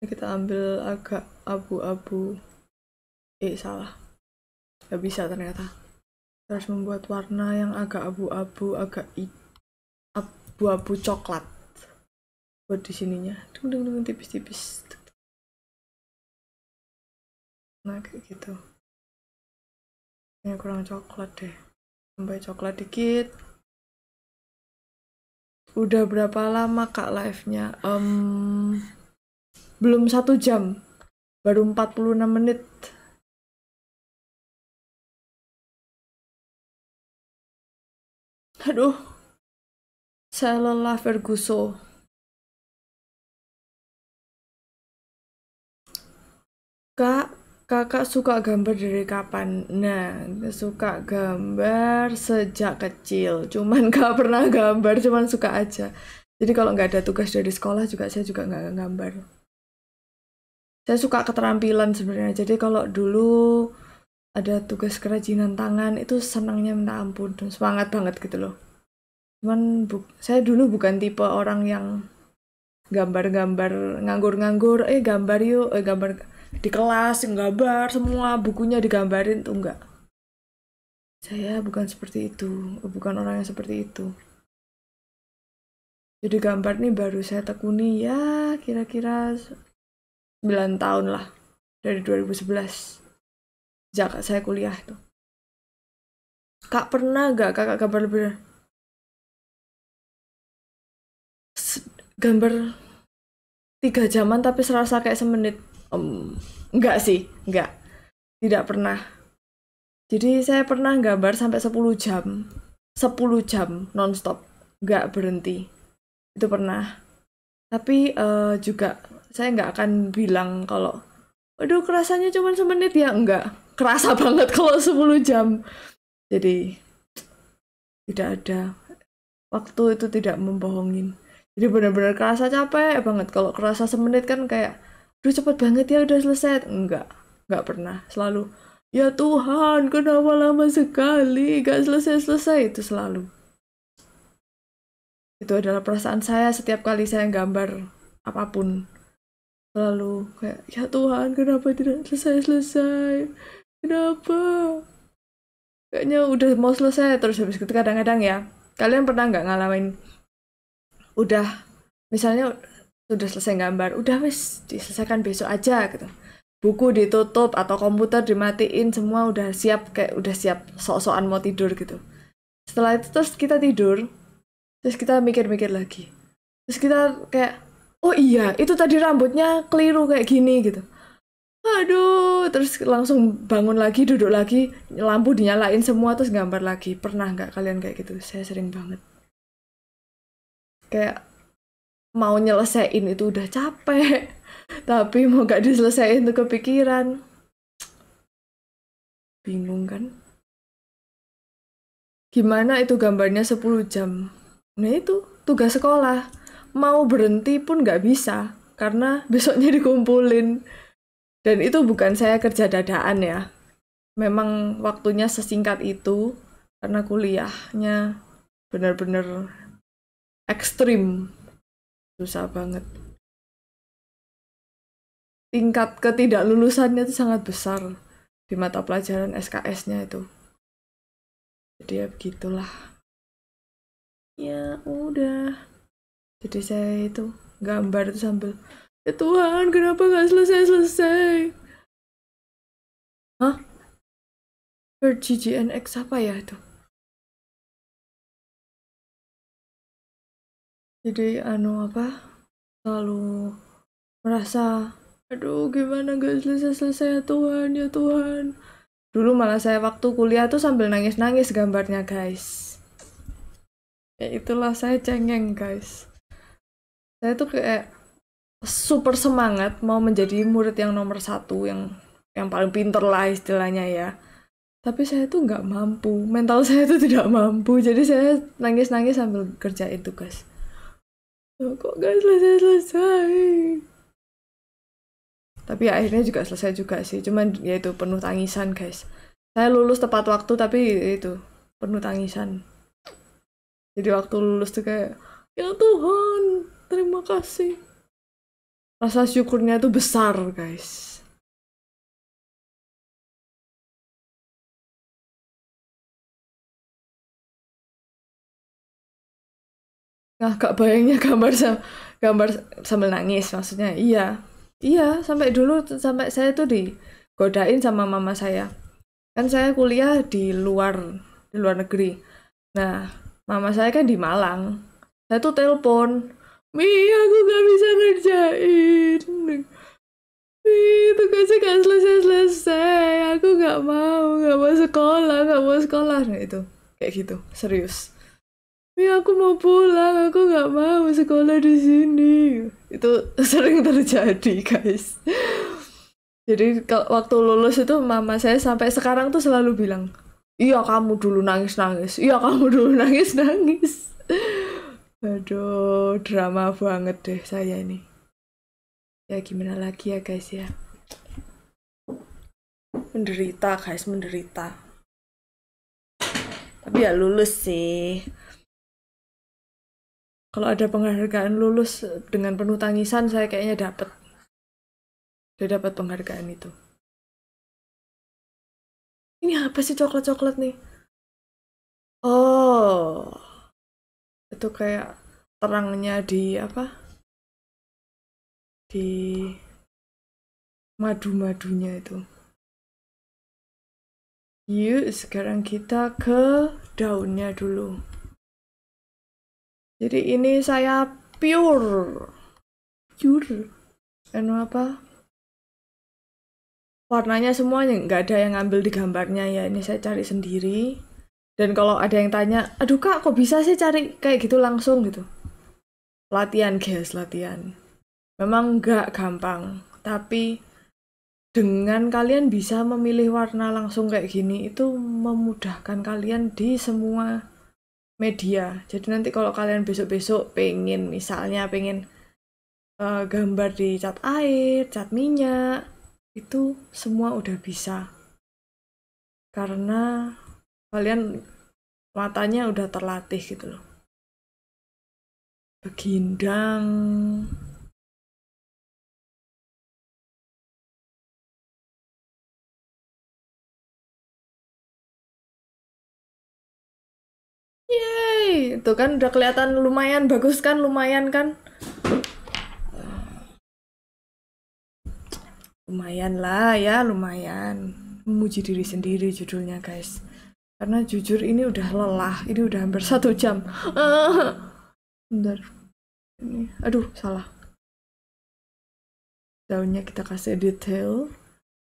Kita ambil agak abu-abu. Eh, salah. Gak bisa ternyata. Terus membuat warna yang agak abu-abu, agak abu-abu coklat buat di sininya dung dung dung tipis-tipis nah kayak gitu ini kurang coklat deh tambah coklat dikit udah berapa lama kak live nya um, belum satu jam baru 46 menit aduh saya lelah Ferguson Kak, kakak suka gambar dari kapan? Nah, suka gambar sejak kecil. Cuman gak pernah gambar, cuman suka aja. Jadi kalau nggak ada tugas dari sekolah juga saya juga nggak gambar. Saya suka keterampilan sebenarnya. Jadi kalau dulu ada tugas kerajinan tangan itu senangnya minta ampun, semangat banget gitu loh. Cuman bu saya dulu bukan tipe orang yang gambar-gambar nganggur-nganggur, eh gambar yuk, eh gambar di kelas gambar semua bukunya digambarin tuh enggak saya bukan seperti itu bukan orang yang seperti itu jadi gambar nih baru saya tekuni ya kira-kira 9 tahun lah dari 2011 sejak saya kuliah itu kak pernah gak kakak gambar lebih gambar tiga jaman tapi serasa kayak semenit um, enggak sih enggak tidak pernah jadi saya pernah gambar sampai 10 jam 10 jam nonstop enggak berhenti itu pernah tapi uh, juga saya enggak akan bilang kalau aduh kerasanya cuma semenit ya enggak kerasa banget kalau 10 jam jadi tidak ada waktu itu tidak membohongin jadi benar-benar kerasa capek banget kalau kerasa semenit kan kayak duh cepet banget ya udah selesai enggak enggak pernah selalu ya Tuhan kenapa lama sekali gak selesai-selesai itu selalu itu adalah perasaan saya setiap kali saya gambar apapun selalu kayak ya Tuhan kenapa tidak selesai-selesai kenapa kayaknya udah mau selesai terus habis itu kadang-kadang ya kalian pernah nggak ngalamin udah misalnya sudah selesai gambar udah wis diselesaikan besok aja gitu buku ditutup atau komputer dimatiin semua udah siap kayak udah siap sok-sokan mau tidur gitu setelah itu terus kita tidur terus kita mikir-mikir lagi terus kita kayak oh iya itu tadi rambutnya keliru kayak gini gitu aduh terus langsung bangun lagi duduk lagi lampu dinyalain semua terus gambar lagi pernah nggak kalian kayak gitu saya sering banget kayak mau nyelesain itu udah capek tapi mau gak diselesain tuh kepikiran bingung kan gimana itu gambarnya 10 jam nah itu tugas sekolah mau berhenti pun gak bisa karena besoknya dikumpulin dan itu bukan saya kerja dadaan ya memang waktunya sesingkat itu karena kuliahnya benar-benar ekstrim susah banget tingkat ketidaklulusannya itu sangat besar di mata pelajaran SKS-nya itu jadi ya begitulah ya udah jadi saya itu gambar itu sambil ya Tuhan kenapa nggak selesai selesai hah per GGNX apa ya itu jadi anu apa selalu merasa aduh gimana gak selesai selesai ya Tuhan ya Tuhan dulu malah saya waktu kuliah tuh sambil nangis nangis gambarnya guys ya itulah saya cengeng guys saya tuh kayak super semangat mau menjadi murid yang nomor satu yang yang paling pinter lah istilahnya ya tapi saya tuh nggak mampu mental saya tuh tidak mampu jadi saya nangis nangis sambil kerjain tugas Oh, kok gak selesai selesai tapi ya, akhirnya juga selesai juga sih cuman ya itu penuh tangisan guys saya lulus tepat waktu tapi itu penuh tangisan jadi waktu lulus tuh kayak ya Tuhan terima kasih rasa syukurnya tuh besar guys nah gak bayangnya gambar sama, gambar sambil nangis maksudnya iya iya sampai dulu sampai saya tuh digodain sama mama saya kan saya kuliah di luar di luar negeri nah mama saya kan di Malang saya tuh telepon Mi aku gak bisa ngerjain Mi tugasnya gak selesai-selesai aku gak mau gak mau sekolah gak mau sekolah nah itu kayak gitu serius Mi iya, aku mau pulang aku nggak mau sekolah di sini itu sering terjadi guys jadi waktu lulus itu mama saya sampai sekarang tuh selalu bilang iya kamu dulu nangis nangis iya kamu dulu nangis nangis aduh drama banget deh saya ini ya gimana lagi ya guys ya menderita guys menderita tapi ya lulus sih kalau ada penghargaan lulus dengan penuh tangisan saya kayaknya dapat udah dapat penghargaan itu ini apa sih coklat-coklat nih oh itu kayak terangnya di apa di madu-madunya itu yuk sekarang kita ke daunnya dulu jadi ini saya pure pure anu apa warnanya semuanya nggak ada yang ngambil di gambarnya ya ini saya cari sendiri dan kalau ada yang tanya aduh kak kok bisa sih cari kayak gitu langsung gitu latihan guys latihan memang nggak gampang tapi dengan kalian bisa memilih warna langsung kayak gini itu memudahkan kalian di semua media. Jadi nanti kalau kalian besok-besok pengen misalnya pengen uh, gambar di cat air, cat minyak, itu semua udah bisa. Karena kalian matanya udah terlatih gitu loh. Begindang, Yeay, itu kan udah kelihatan lumayan bagus kan, lumayan kan. Lumayan lah ya, lumayan. Memuji diri sendiri judulnya guys. Karena jujur ini udah lelah, ini udah hampir satu jam. Bentar. Ini, aduh, salah. Daunnya kita kasih detail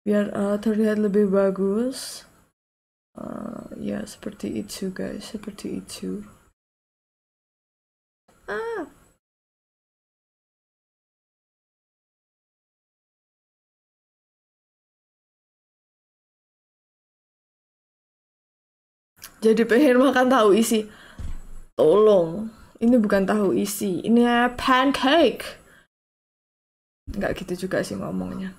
biar uh, terlihat lebih bagus uh, ya seperti itu guys seperti itu ah. jadi pengen makan tahu isi tolong ini bukan tahu isi ini pancake nggak gitu juga sih ngomongnya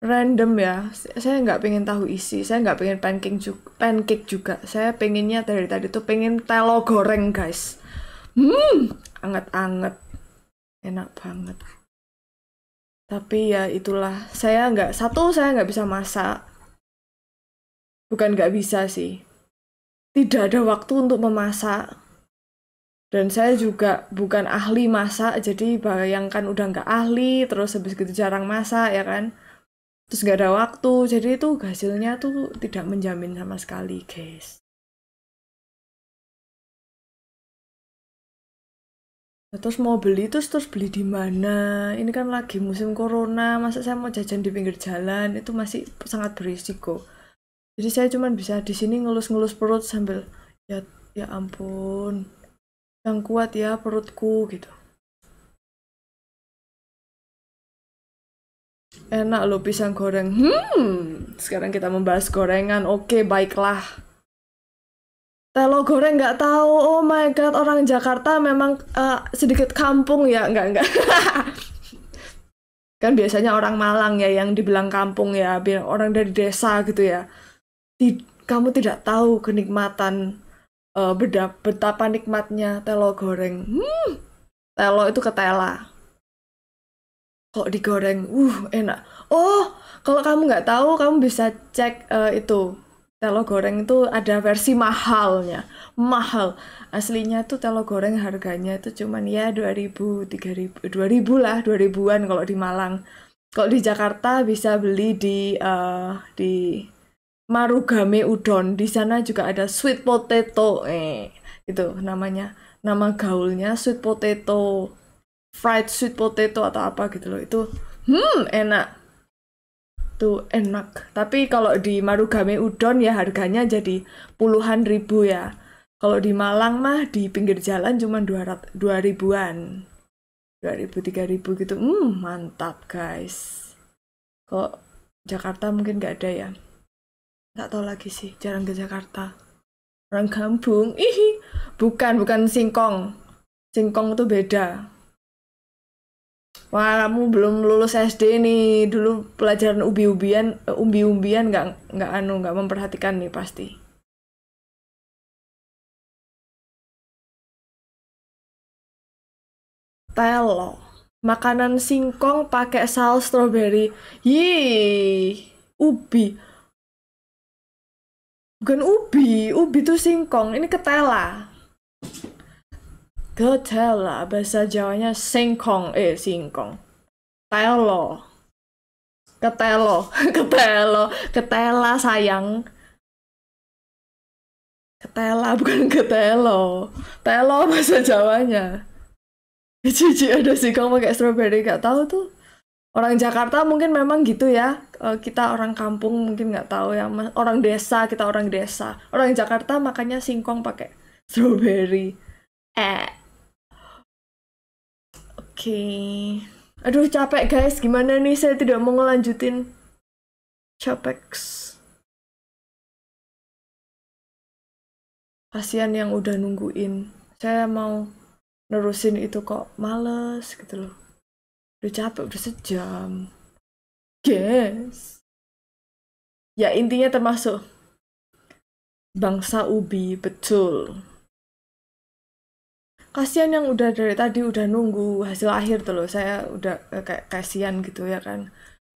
random ya saya nggak pengen tahu isi saya nggak pengen pancake juga pancake juga saya pengennya dari tadi tuh pengen telo goreng guys hmm anget-anget enak banget tapi ya itulah saya nggak satu saya nggak bisa masak bukan nggak bisa sih tidak ada waktu untuk memasak dan saya juga bukan ahli masak jadi bayangkan udah nggak ahli terus habis gitu jarang masak ya kan terus nggak ada waktu jadi itu hasilnya tuh tidak menjamin sama sekali guys nah, terus mau beli terus terus beli di mana ini kan lagi musim corona masa saya mau jajan di pinggir jalan itu masih sangat berisiko jadi saya cuma bisa di sini ngelus-ngelus perut sambil ya ya ampun yang kuat ya perutku gitu Enak loh pisang goreng. Hmm, sekarang kita membahas gorengan. Oke, baiklah. Telo goreng nggak tahu. Oh my god, orang Jakarta memang uh, sedikit kampung ya, nggak nggak. kan biasanya orang Malang ya yang dibilang kampung ya, orang dari desa gitu ya. Tid kamu tidak tahu kenikmatan uh, betapa nikmatnya telo goreng. Hmm, telo itu ketela kok digoreng, uh enak. Oh, kalau kamu nggak tahu, kamu bisa cek uh, itu telo goreng itu ada versi mahalnya, mahal. Aslinya tuh telo goreng harganya itu cuman ya dua ribu, tiga ribu, dua ribu lah, dua ribuan kalau di Malang. Kalau di Jakarta bisa beli di uh, di Marugame Udon. Di sana juga ada sweet potato, eh, itu namanya. Nama gaulnya sweet potato fried sweet potato atau apa gitu loh itu hmm enak tuh enak tapi kalau di Marugame Udon ya harganya jadi puluhan ribu ya kalau di Malang mah di pinggir jalan cuma dua dua ribuan dua ribu tiga ribu gitu hmm mantap guys kok Jakarta mungkin nggak ada ya nggak tahu lagi sih jarang ke Jakarta orang kampung ih bukan bukan singkong singkong itu beda wah kamu belum lulus SD nih dulu pelajaran ubi-ubian eh, umbi-umbian nggak nggak anu nggak memperhatikan nih pasti telo makanan singkong pakai saus strawberry yih ubi bukan ubi ubi tuh singkong ini ketela Ketela, bahasa Jawanya singkong, eh singkong. Telo. Ketelo, ketelo, ketela sayang. Ketela bukan ketelo. Telo bahasa Jawanya. Cici ada singkong pakai strawberry gak tahu tuh. Orang Jakarta mungkin memang gitu ya. E, kita orang kampung mungkin nggak tahu ya. Orang desa kita orang desa. Orang Jakarta makanya singkong pakai strawberry. Eh okay. aduh capek guys gimana nih saya tidak mau ngelanjutin capek kasian yang udah nungguin saya mau nerusin itu kok males gitu loh udah capek udah sejam guys ya intinya termasuk bangsa ubi betul kasihan yang udah dari tadi udah nunggu hasil akhir tuh loh saya udah eh, kayak kasihan gitu ya kan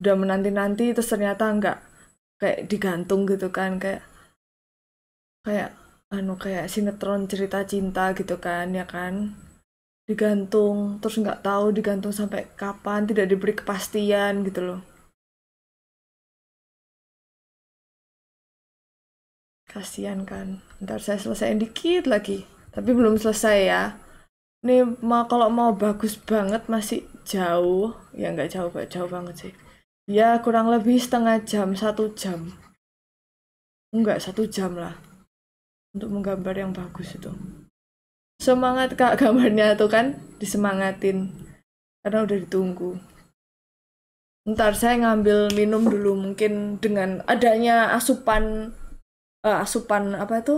udah menanti-nanti terus ternyata nggak kayak digantung gitu kan kayak kayak anu kayak sinetron cerita cinta gitu kan ya kan digantung terus nggak tahu digantung sampai kapan tidak diberi kepastian gitu loh kasihan kan ntar saya selesaiin dikit lagi tapi belum selesai ya nih mau kalau mau bagus banget masih jauh ya nggak jauh nggak jauh banget sih ya kurang lebih setengah jam satu jam enggak satu jam lah untuk menggambar yang bagus itu semangat kak gambarnya tuh kan disemangatin karena udah ditunggu ntar saya ngambil minum dulu mungkin dengan adanya asupan uh, asupan apa itu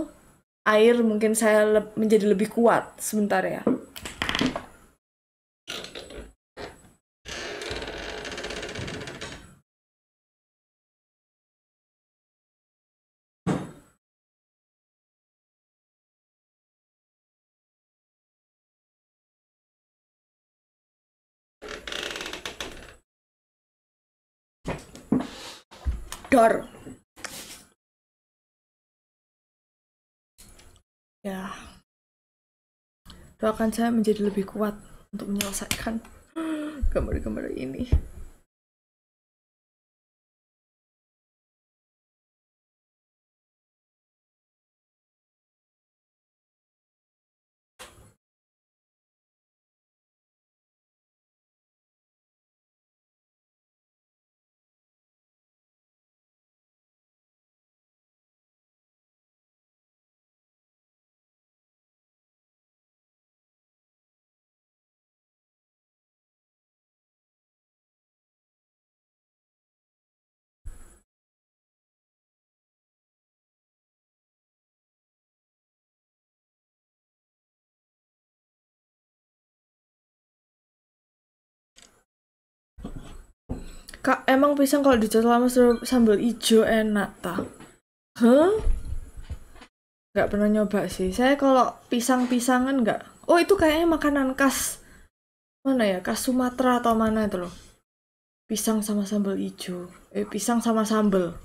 air mungkin saya menjadi lebih kuat sebentar ya Dor. Yeah. Doakan saya menjadi lebih kuat untuk menyelesaikan gambar-gambar ini. Kak, emang pisang kalau dicocol sama sambal ijo enak ta? Hah? Gak pernah nyoba sih. Saya kalau pisang-pisangan nggak. Oh, itu kayaknya makanan khas mana ya? Khas Sumatera atau mana itu loh. Pisang sama sambal ijo. Eh, pisang sama sambal.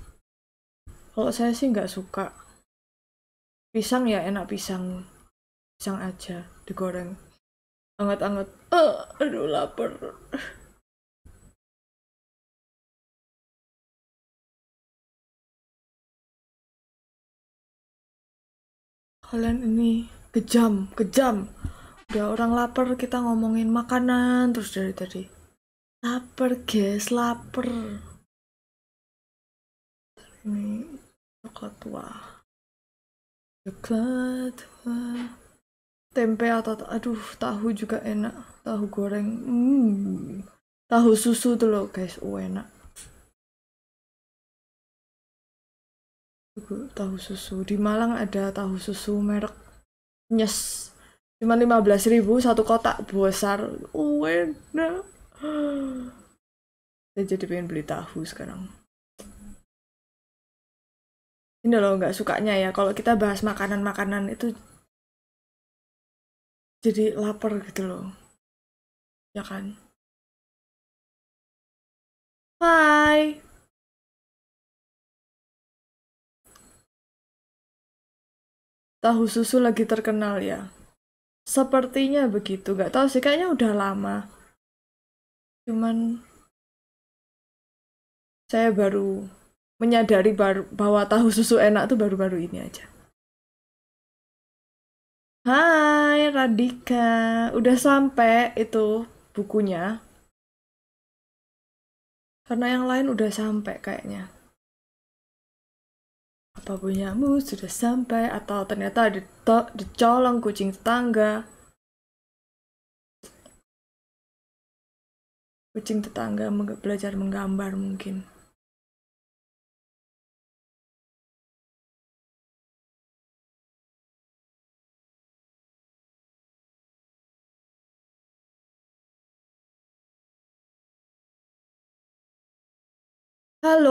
Kalau saya sih nggak suka. Pisang ya enak pisang. Pisang aja digoreng. Anget-anget. Uh, aduh lapar. kalian ini kejam kejam udah orang lapar kita ngomongin makanan terus dari tadi lapar guys lapar ini coklat tua coklat tua tempe atau aduh tahu juga enak tahu goreng hmm. tahu susu tuh loh guys oh, enak tahu susu di Malang ada tahu susu merek Nyes cuma lima belas ribu satu kotak besar oh, saya jadi pengen beli tahu sekarang ini loh nggak sukanya ya kalau kita bahas makanan-makanan itu jadi lapar gitu loh ya kan Hai tahu susu lagi terkenal ya. Sepertinya begitu, gak tahu sih kayaknya udah lama. Cuman saya baru menyadari baru, bahwa tahu susu enak tuh baru-baru ini aja. Hai Radika, udah sampai itu bukunya. Karena yang lain udah sampai kayaknya apa punyamu sudah sampai atau ternyata dicolong kucing tetangga kucing tetangga belajar menggambar mungkin Halo.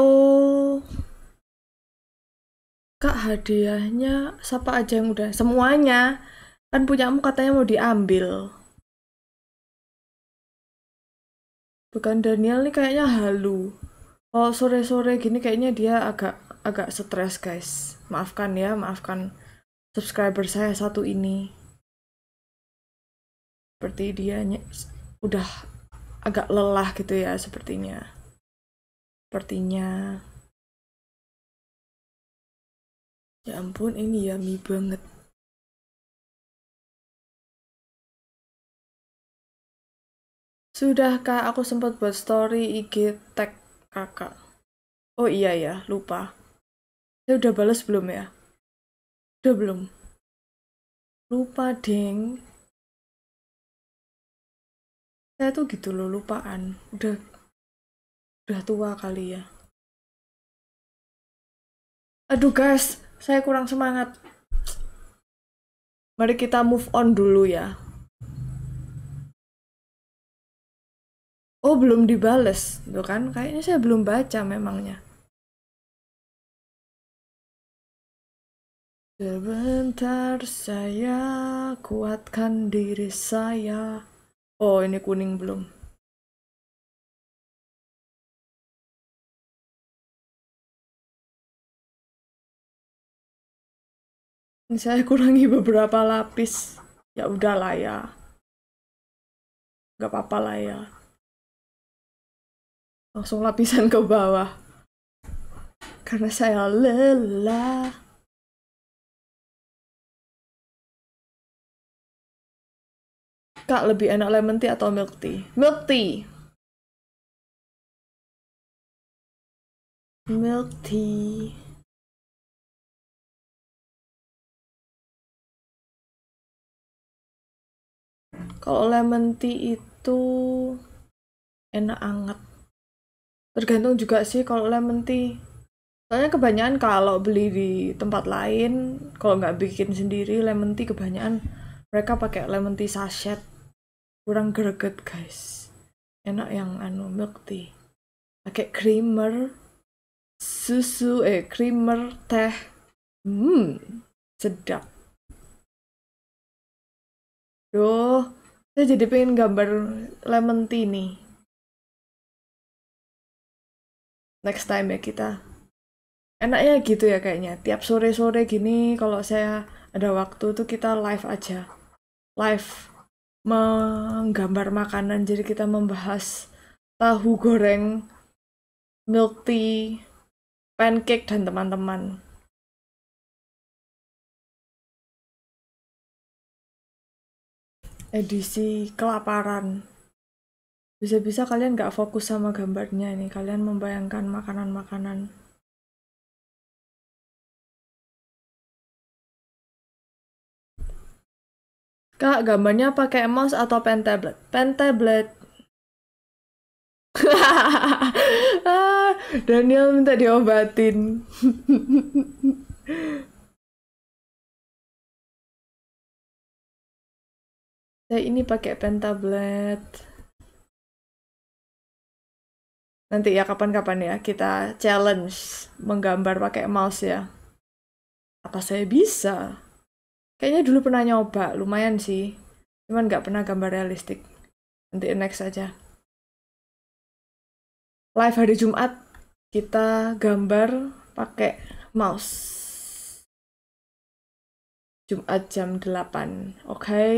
Kak hadiahnya siapa aja yang udah semuanya kan punyamu katanya mau diambil. Bukan Daniel nih kayaknya halu. Oh sore-sore gini kayaknya dia agak agak stres guys. Maafkan ya, maafkan subscriber saya satu ini. Seperti dia udah agak lelah gitu ya sepertinya. Sepertinya Ya ampun, ini yummy banget. Sudahkah aku sempat buat story IG tag kakak? Oh iya ya, lupa. Saya udah bales belum ya? Udah belum? Lupa, deng. Saya tuh gitu loh, lupaan. Udah, udah tua kali ya. Aduh guys, saya kurang semangat. Mari kita move on dulu ya. Oh, belum dibales, tuh kan? Kayaknya saya belum baca memangnya. Sebentar saya kuatkan diri saya. Oh, ini kuning belum. saya kurangi beberapa lapis ya udah lah ya nggak apa-apa lah ya langsung lapisan ke bawah karena saya lelah kak lebih enak lemon tea atau milk tea milk tea milk tea Kalau lemon tea itu enak anget. Tergantung juga sih kalau lemon tea. Soalnya kebanyakan kalau beli di tempat lain, kalau nggak bikin sendiri lemon tea kebanyakan mereka pakai lemon tea sachet. Kurang greget guys. Enak yang anu milk tea. Pakai creamer, susu, eh creamer, teh. Hmm, sedap Duh, saya jadi pengen gambar lemon tea nih. Next time ya kita. Enaknya gitu ya kayaknya. Tiap sore-sore gini kalau saya ada waktu tuh kita live aja. Live menggambar makanan jadi kita membahas tahu goreng, milk tea, pancake dan teman-teman. edisi kelaparan. Bisa-bisa kalian gak fokus sama gambarnya ini, kalian membayangkan makanan-makanan. Kak, gambarnya pakai mouse atau pen tablet? Pen tablet. Ah, Daniel minta diobatin. saya ini pakai pen tablet nanti ya kapan-kapan ya kita challenge menggambar pakai mouse ya apa saya bisa kayaknya dulu pernah nyoba lumayan sih cuman nggak pernah gambar realistik nanti next aja live hari Jumat kita gambar pakai mouse Jumat jam 8 oke okay?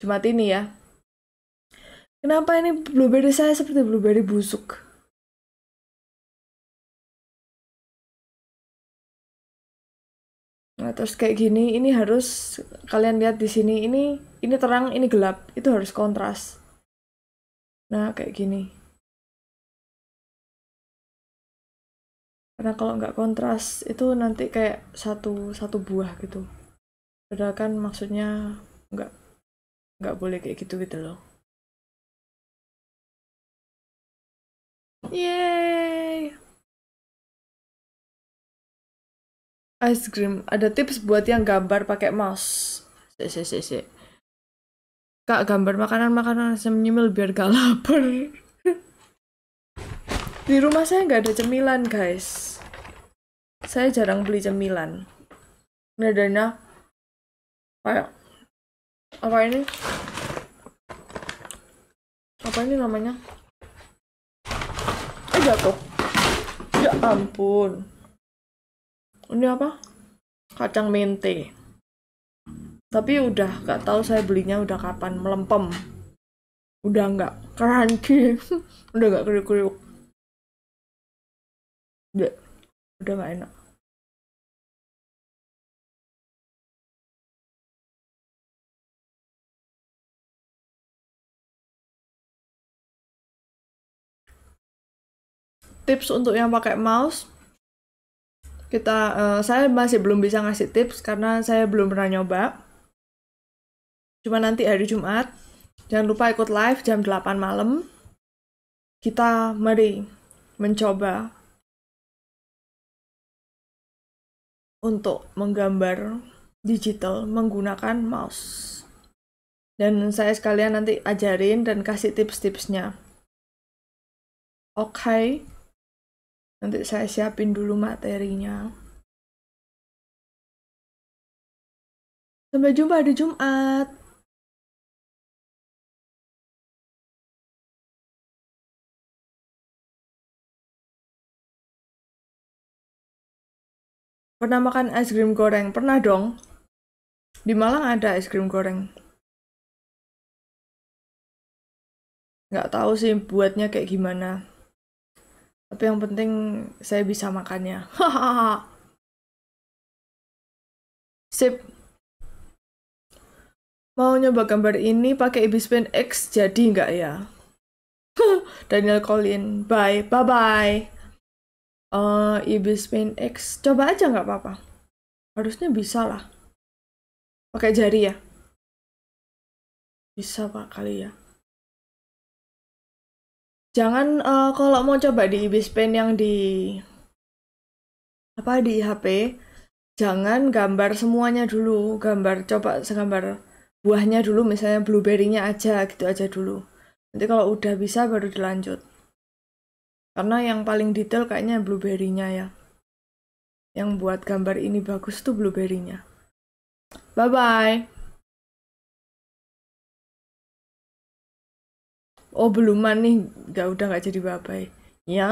Jumat ini ya. Kenapa ini blueberry saya seperti blueberry busuk? Nah, terus kayak gini, ini harus kalian lihat di sini, ini ini terang, ini gelap, itu harus kontras. Nah, kayak gini. Karena kalau nggak kontras, itu nanti kayak satu satu buah gitu. Padahal kan maksudnya nggak nggak boleh kayak gitu gitu loh Yeay. Ice cream. Ada tips buat yang gambar pakai mouse. Si, si, si, Kak, gambar makanan-makanan saya menyemil biar gak lapar. Di rumah saya nggak ada cemilan, guys. Saya jarang beli cemilan. Nadanya kayak apa ini apa ini namanya eh jatuh ya ampun ini apa kacang mente tapi udah gak tahu saya belinya udah kapan melempem udah nggak crunchy udah nggak kriuk kriuk udah udah nggak enak tips untuk yang pakai mouse kita uh, saya masih belum bisa ngasih tips karena saya belum pernah nyoba cuma nanti hari Jumat jangan lupa ikut live jam 8 malam kita mari mencoba untuk menggambar digital menggunakan mouse dan saya sekalian nanti ajarin dan kasih tips-tipsnya oke okay. Nanti saya siapin dulu materinya. Sampai jumpa di Jumat. Pernah makan es krim goreng? Pernah dong. Di Malang ada es krim goreng. Nggak tahu sih buatnya kayak gimana tapi yang penting saya bisa makannya sip mau nyoba gambar ini pakai ibis pen X jadi nggak ya Daniel Colin bye bye bye uh, ibis pen X coba aja nggak apa-apa harusnya bisa lah pakai jari ya bisa pak kali ya jangan uh, kalau mau coba di Ibis pen yang di apa di HP jangan gambar semuanya dulu gambar coba segambar buahnya dulu misalnya blueberry-nya aja gitu aja dulu nanti kalau udah bisa baru dilanjut karena yang paling detail kayaknya blueberry-nya ya yang buat gambar ini bagus tuh blueberry-nya bye bye oh beluman nih nggak udah nggak jadi babai ya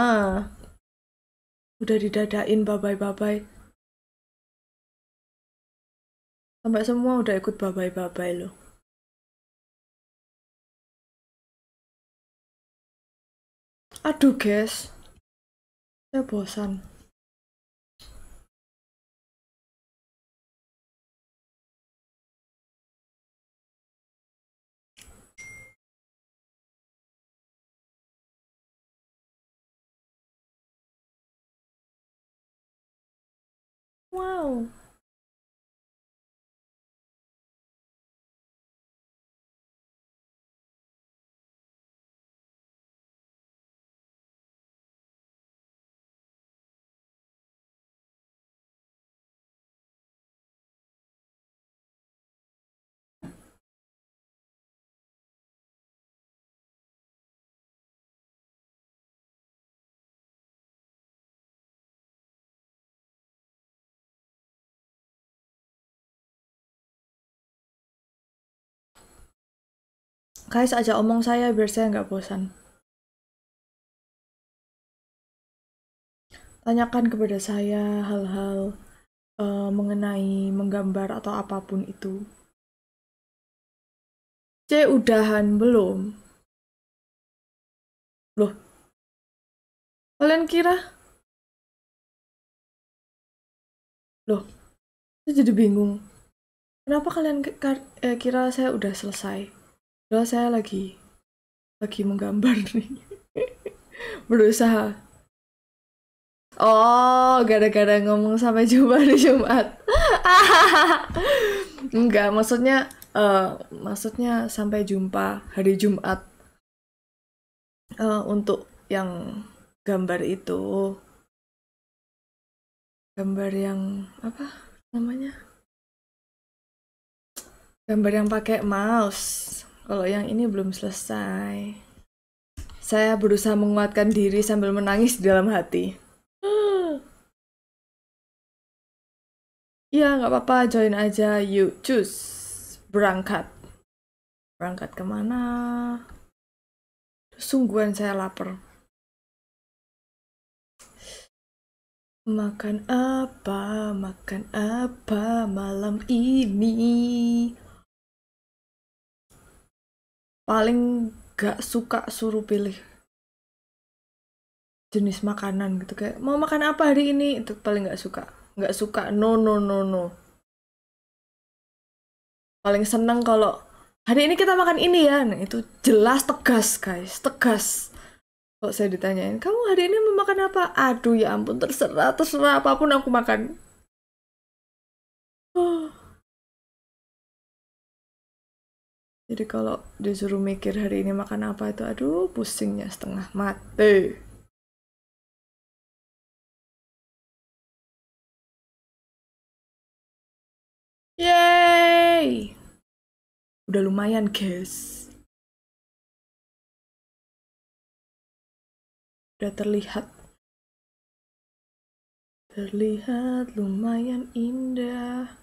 udah didadain babai-babai sampai semua udah ikut babai-babai loh aduh guys saya bosan guys aja omong saya biar saya nggak bosan tanyakan kepada saya hal-hal uh, mengenai menggambar atau apapun itu. C udahan belum? Loh. Kalian kira? Loh. Saya jadi bingung. Kenapa kalian eh, kira saya udah selesai? Padahal saya lagi lagi menggambar nih. Berusaha. Oh, gara-gara ngomong sampai jumpa di Jumat. Enggak, maksudnya uh, maksudnya sampai jumpa hari Jumat. Uh, untuk yang gambar itu gambar yang apa namanya? Gambar yang pakai mouse kalau yang ini belum selesai. Saya berusaha menguatkan diri sambil menangis di dalam hati. Iya, nggak apa-apa, join aja. Yuk, choose. Berangkat. Berangkat kemana? Sungguhan saya lapar. Makan apa, makan apa malam ini? paling gak suka suruh pilih jenis makanan gitu kayak mau makan apa hari ini itu paling gak suka gak suka no no no no paling seneng kalau hari ini kita makan ini ya nah itu jelas tegas guys tegas kalau saya ditanyain kamu hari ini mau makan apa aduh ya ampun terserah terserah apapun aku makan oh Jadi kalau disuruh mikir hari ini makan apa itu, aduh pusingnya setengah mati. Yay! Udah lumayan guys. Udah terlihat. Terlihat lumayan indah.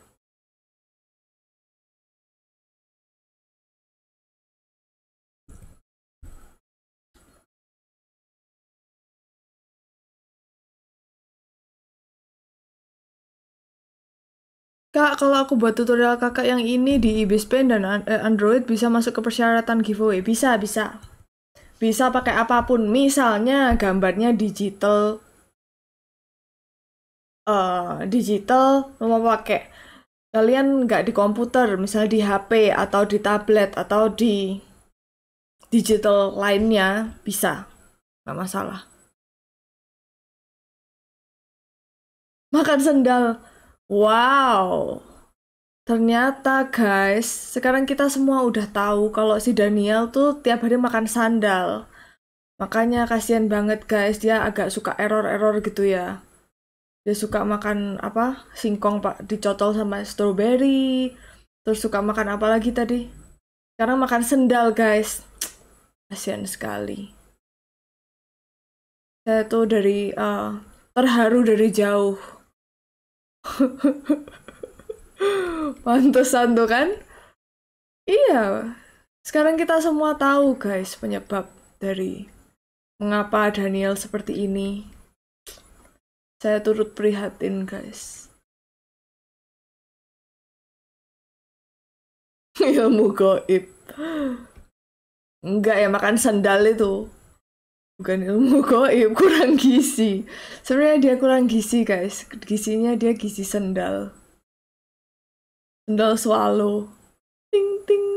Kak, kalau aku buat tutorial kakak yang ini di IBIS Pen dan eh, Android bisa masuk ke persyaratan giveaway. Bisa, bisa. Bisa pakai apapun. Misalnya gambarnya digital. Uh, digital, mau pakai. Kalian nggak di komputer, misalnya di HP atau di tablet atau di digital lainnya, bisa. Nggak masalah. Makan sendal Wow. Ternyata guys, sekarang kita semua udah tahu kalau si Daniel tuh tiap hari makan sandal. Makanya kasihan banget guys, dia agak suka error-error gitu ya. Dia suka makan apa? Singkong Pak, dicocol sama strawberry. Terus suka makan apa lagi tadi? Sekarang makan sendal guys. Kasihan sekali. Saya tuh dari uh, terharu dari jauh Pantesan tuh kan? Iya. Sekarang kita semua tahu guys penyebab dari mengapa Daniel seperti ini. Saya turut prihatin guys. Ilmu goib. Enggak ya makan sandal itu bukan ilmu kok goib iya, kurang gizi sebenarnya dia kurang gizi guys gizinya dia gizi sendal sendal swallow ting ting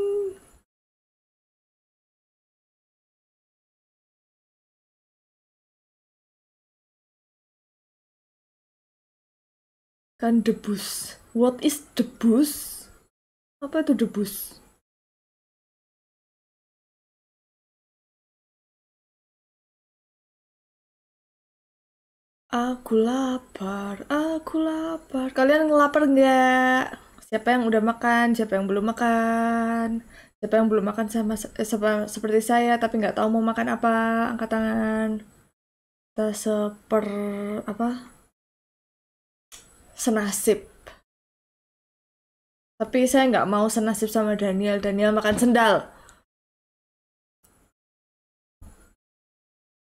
kan debus what is debus apa itu debus Aku lapar, aku lapar. Kalian lapar nggak? Siapa yang udah makan? Siapa yang belum makan? Siapa yang belum makan sama eh, sepa, seperti saya tapi nggak tahu mau makan apa? Angkat tangan. Kita seper apa? Senasib. Tapi saya nggak mau senasib sama Daniel. Daniel makan sendal.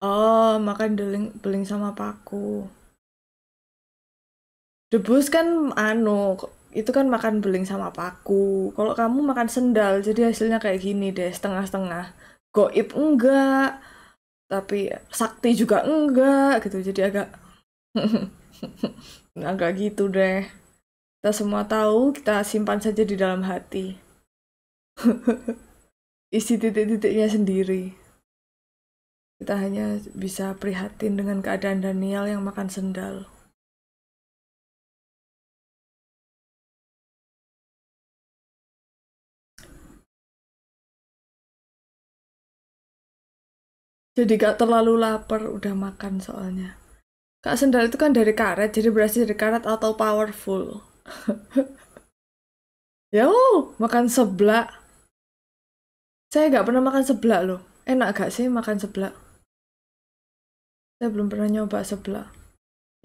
Oh, makan beling beling sama paku. Debus kan anu, itu kan makan beling sama paku. Kalau kamu makan sendal, jadi hasilnya kayak gini deh, setengah-setengah. Goib enggak, tapi sakti juga enggak gitu. Jadi agak agak gitu deh. Kita semua tahu, kita simpan saja di dalam hati. Isi titik-titiknya sendiri. Kita hanya bisa prihatin dengan keadaan Daniel yang makan sendal. Jadi gak terlalu lapar, udah makan soalnya. Kak sendal itu kan dari karet, jadi berasal dari karet atau powerful. Yo, ya, oh, makan seblak. Saya gak pernah makan seblak loh. Enak gak sih makan seblak? Saya belum pernah nyoba seblak.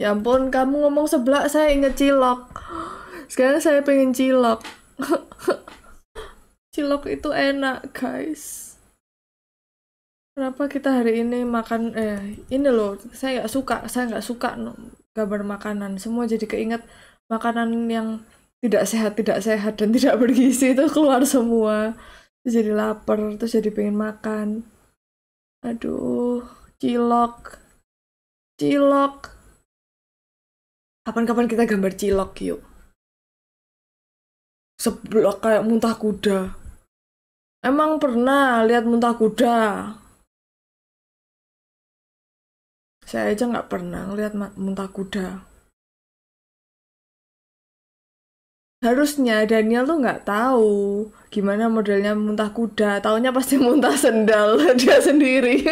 Ya ampun, kamu ngomong seblak, saya inget cilok. Sekarang saya pengen cilok. cilok itu enak, guys. Kenapa kita hari ini makan eh ini loh, saya nggak suka, saya nggak suka no, gambar makanan. Semua jadi keinget makanan yang tidak sehat, tidak sehat dan tidak bergizi itu keluar semua. Terus jadi lapar, terus jadi pengen makan. Aduh, cilok Cilok. Kapan-kapan kita gambar cilok yuk. Seblok kayak muntah kuda. Emang pernah lihat muntah kuda? Saya aja nggak pernah lihat muntah kuda. harusnya Daniel tuh nggak tahu gimana modelnya muntah kuda taunya pasti muntah sendal dia sendiri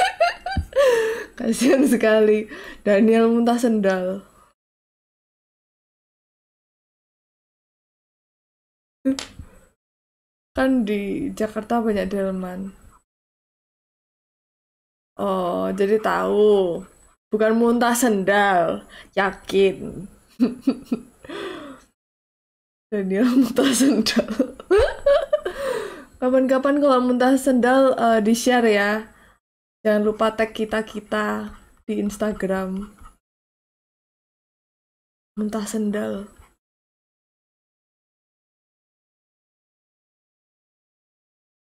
Kasihan sekali. Daniel muntah sendal. kan di Jakarta banyak delman. Oh, jadi tahu. Bukan muntah sendal, yakin. Daniel muntah sendal. Kapan-kapan kalau muntah sendal uh, di-share ya. Jangan lupa tag kita-kita di Instagram. Mentah sendal.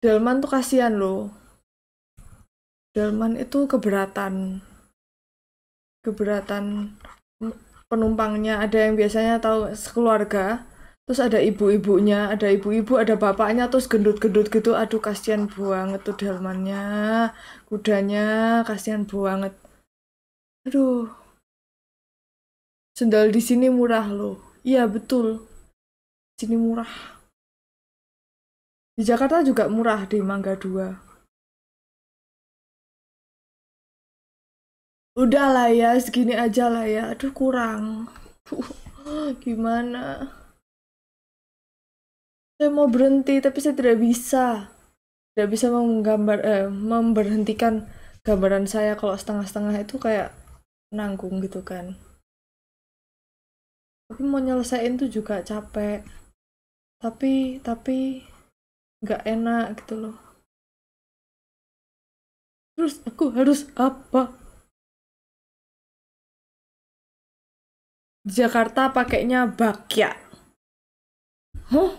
Delman tuh kasihan loh. Delman itu keberatan. Keberatan penumpangnya ada yang biasanya tahu sekeluarga terus ada ibu-ibunya ada ibu-ibu ada bapaknya terus gendut-gendut gitu aduh kasihan banget tuh delmannya kudanya kasihan banget aduh sendal di sini murah loh iya betul di sini murah di Jakarta juga murah di Mangga 2 udah lah ya segini aja lah ya aduh kurang gimana saya mau berhenti tapi saya tidak bisa tidak bisa menggambar eh, memberhentikan gambaran saya kalau setengah-setengah itu kayak nanggung gitu kan tapi mau nyelesain tuh juga capek tapi tapi nggak enak gitu loh terus aku harus apa Jakarta pakainya bakya. Huh?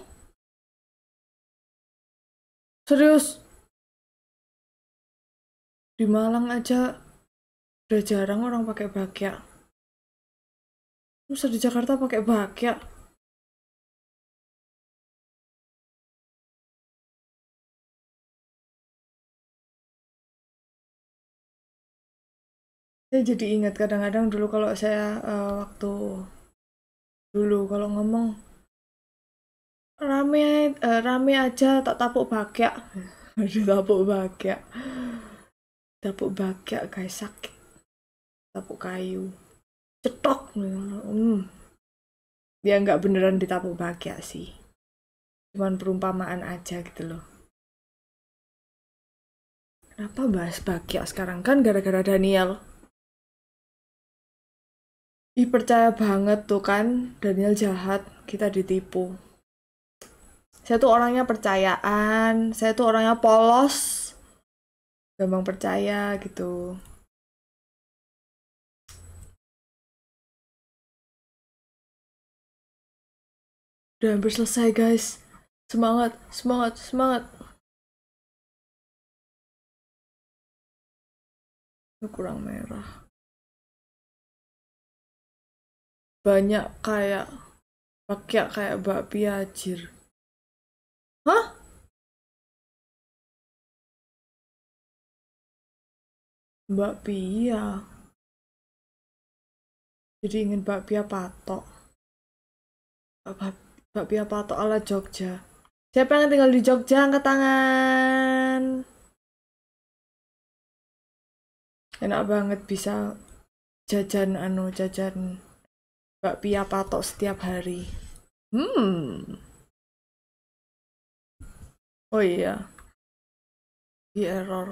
serius di Malang aja udah jarang orang pakai bakya. masa di Jakarta pakai bakya? saya jadi ingat kadang-kadang dulu kalau saya uh, waktu dulu kalau ngomong rame uh, rame aja tak tapuk bakyak aduh tapuk bakyak tapuk bakyak guys sakit tapuk kayu cetok hmm. dia nggak beneran ditapuk bakyak sih cuman perumpamaan aja gitu loh Kenapa bahas Bagya sekarang kan gara-gara Daniel? Ih percaya banget tuh kan, Daniel jahat, kita ditipu saya tuh orangnya percayaan saya tuh orangnya polos gampang percaya gitu udah hampir selesai guys semangat semangat semangat kurang merah banyak kayak pakai kayak bakpia jir Hah? Mbak Pia. Jadi ingin Mbak Pia patok. Mbak, Mbak Pia patok ala Jogja. Siapa yang tinggal di Jogja angkat tangan. Enak banget bisa jajan anu jajan Mbak Pia patok setiap hari. Hmm oh iya di error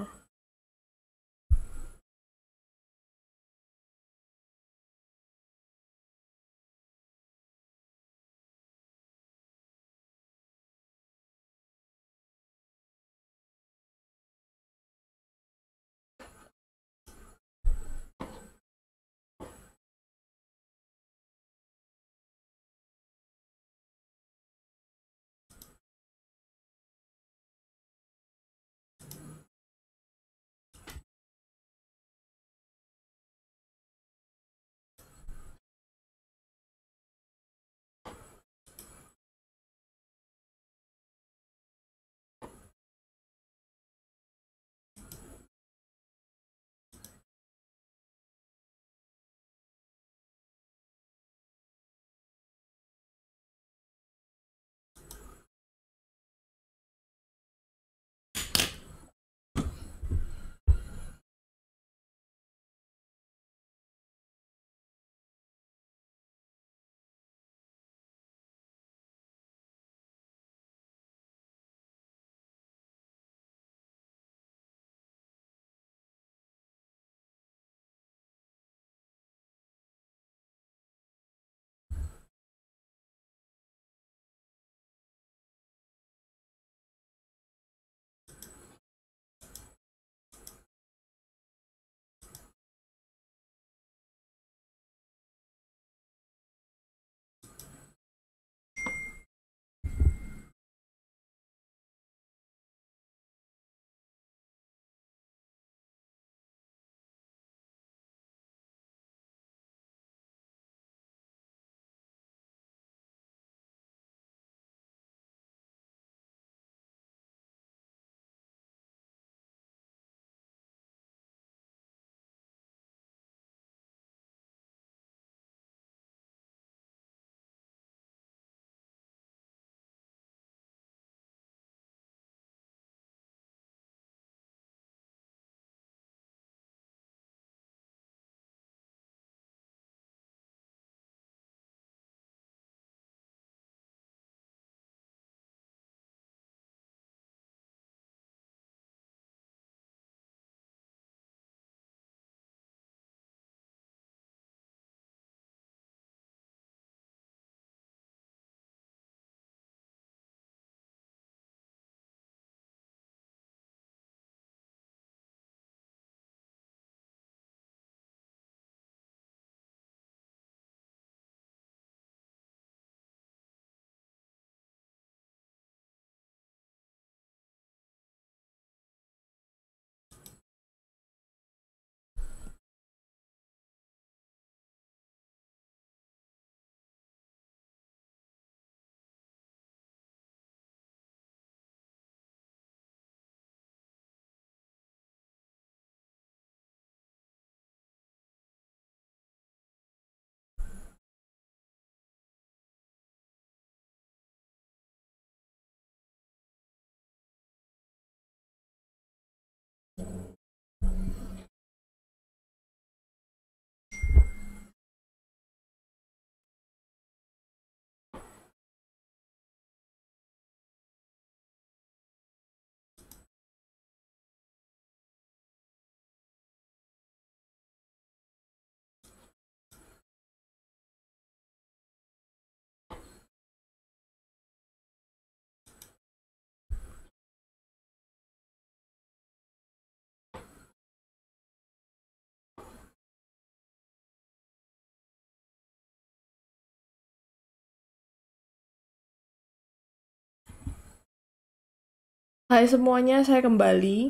Hai semuanya, saya kembali.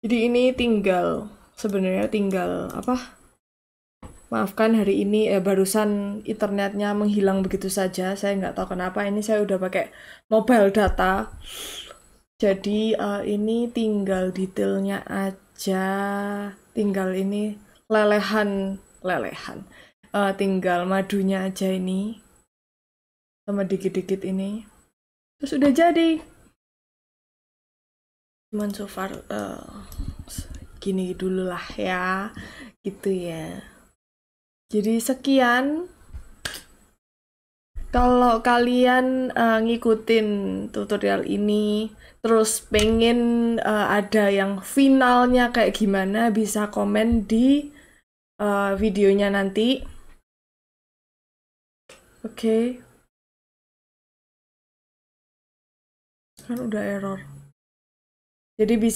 Jadi ini tinggal sebenarnya tinggal apa? Maafkan hari ini eh, barusan internetnya menghilang begitu saja. Saya nggak tahu kenapa. Ini saya udah pakai mobile data. Jadi uh, ini tinggal detailnya aja. Tinggal ini lelehan lelehan. Uh, tinggal madunya aja ini sama dikit-dikit ini. Terus udah jadi cuman so far uh, eh, gini dulu lah ya gitu ya jadi sekian kalau kalian uh, ngikutin tutorial ini terus pengen uh, ada yang finalnya kayak gimana bisa komen di uh, videonya nanti oke okay. kan udah error jadi bisa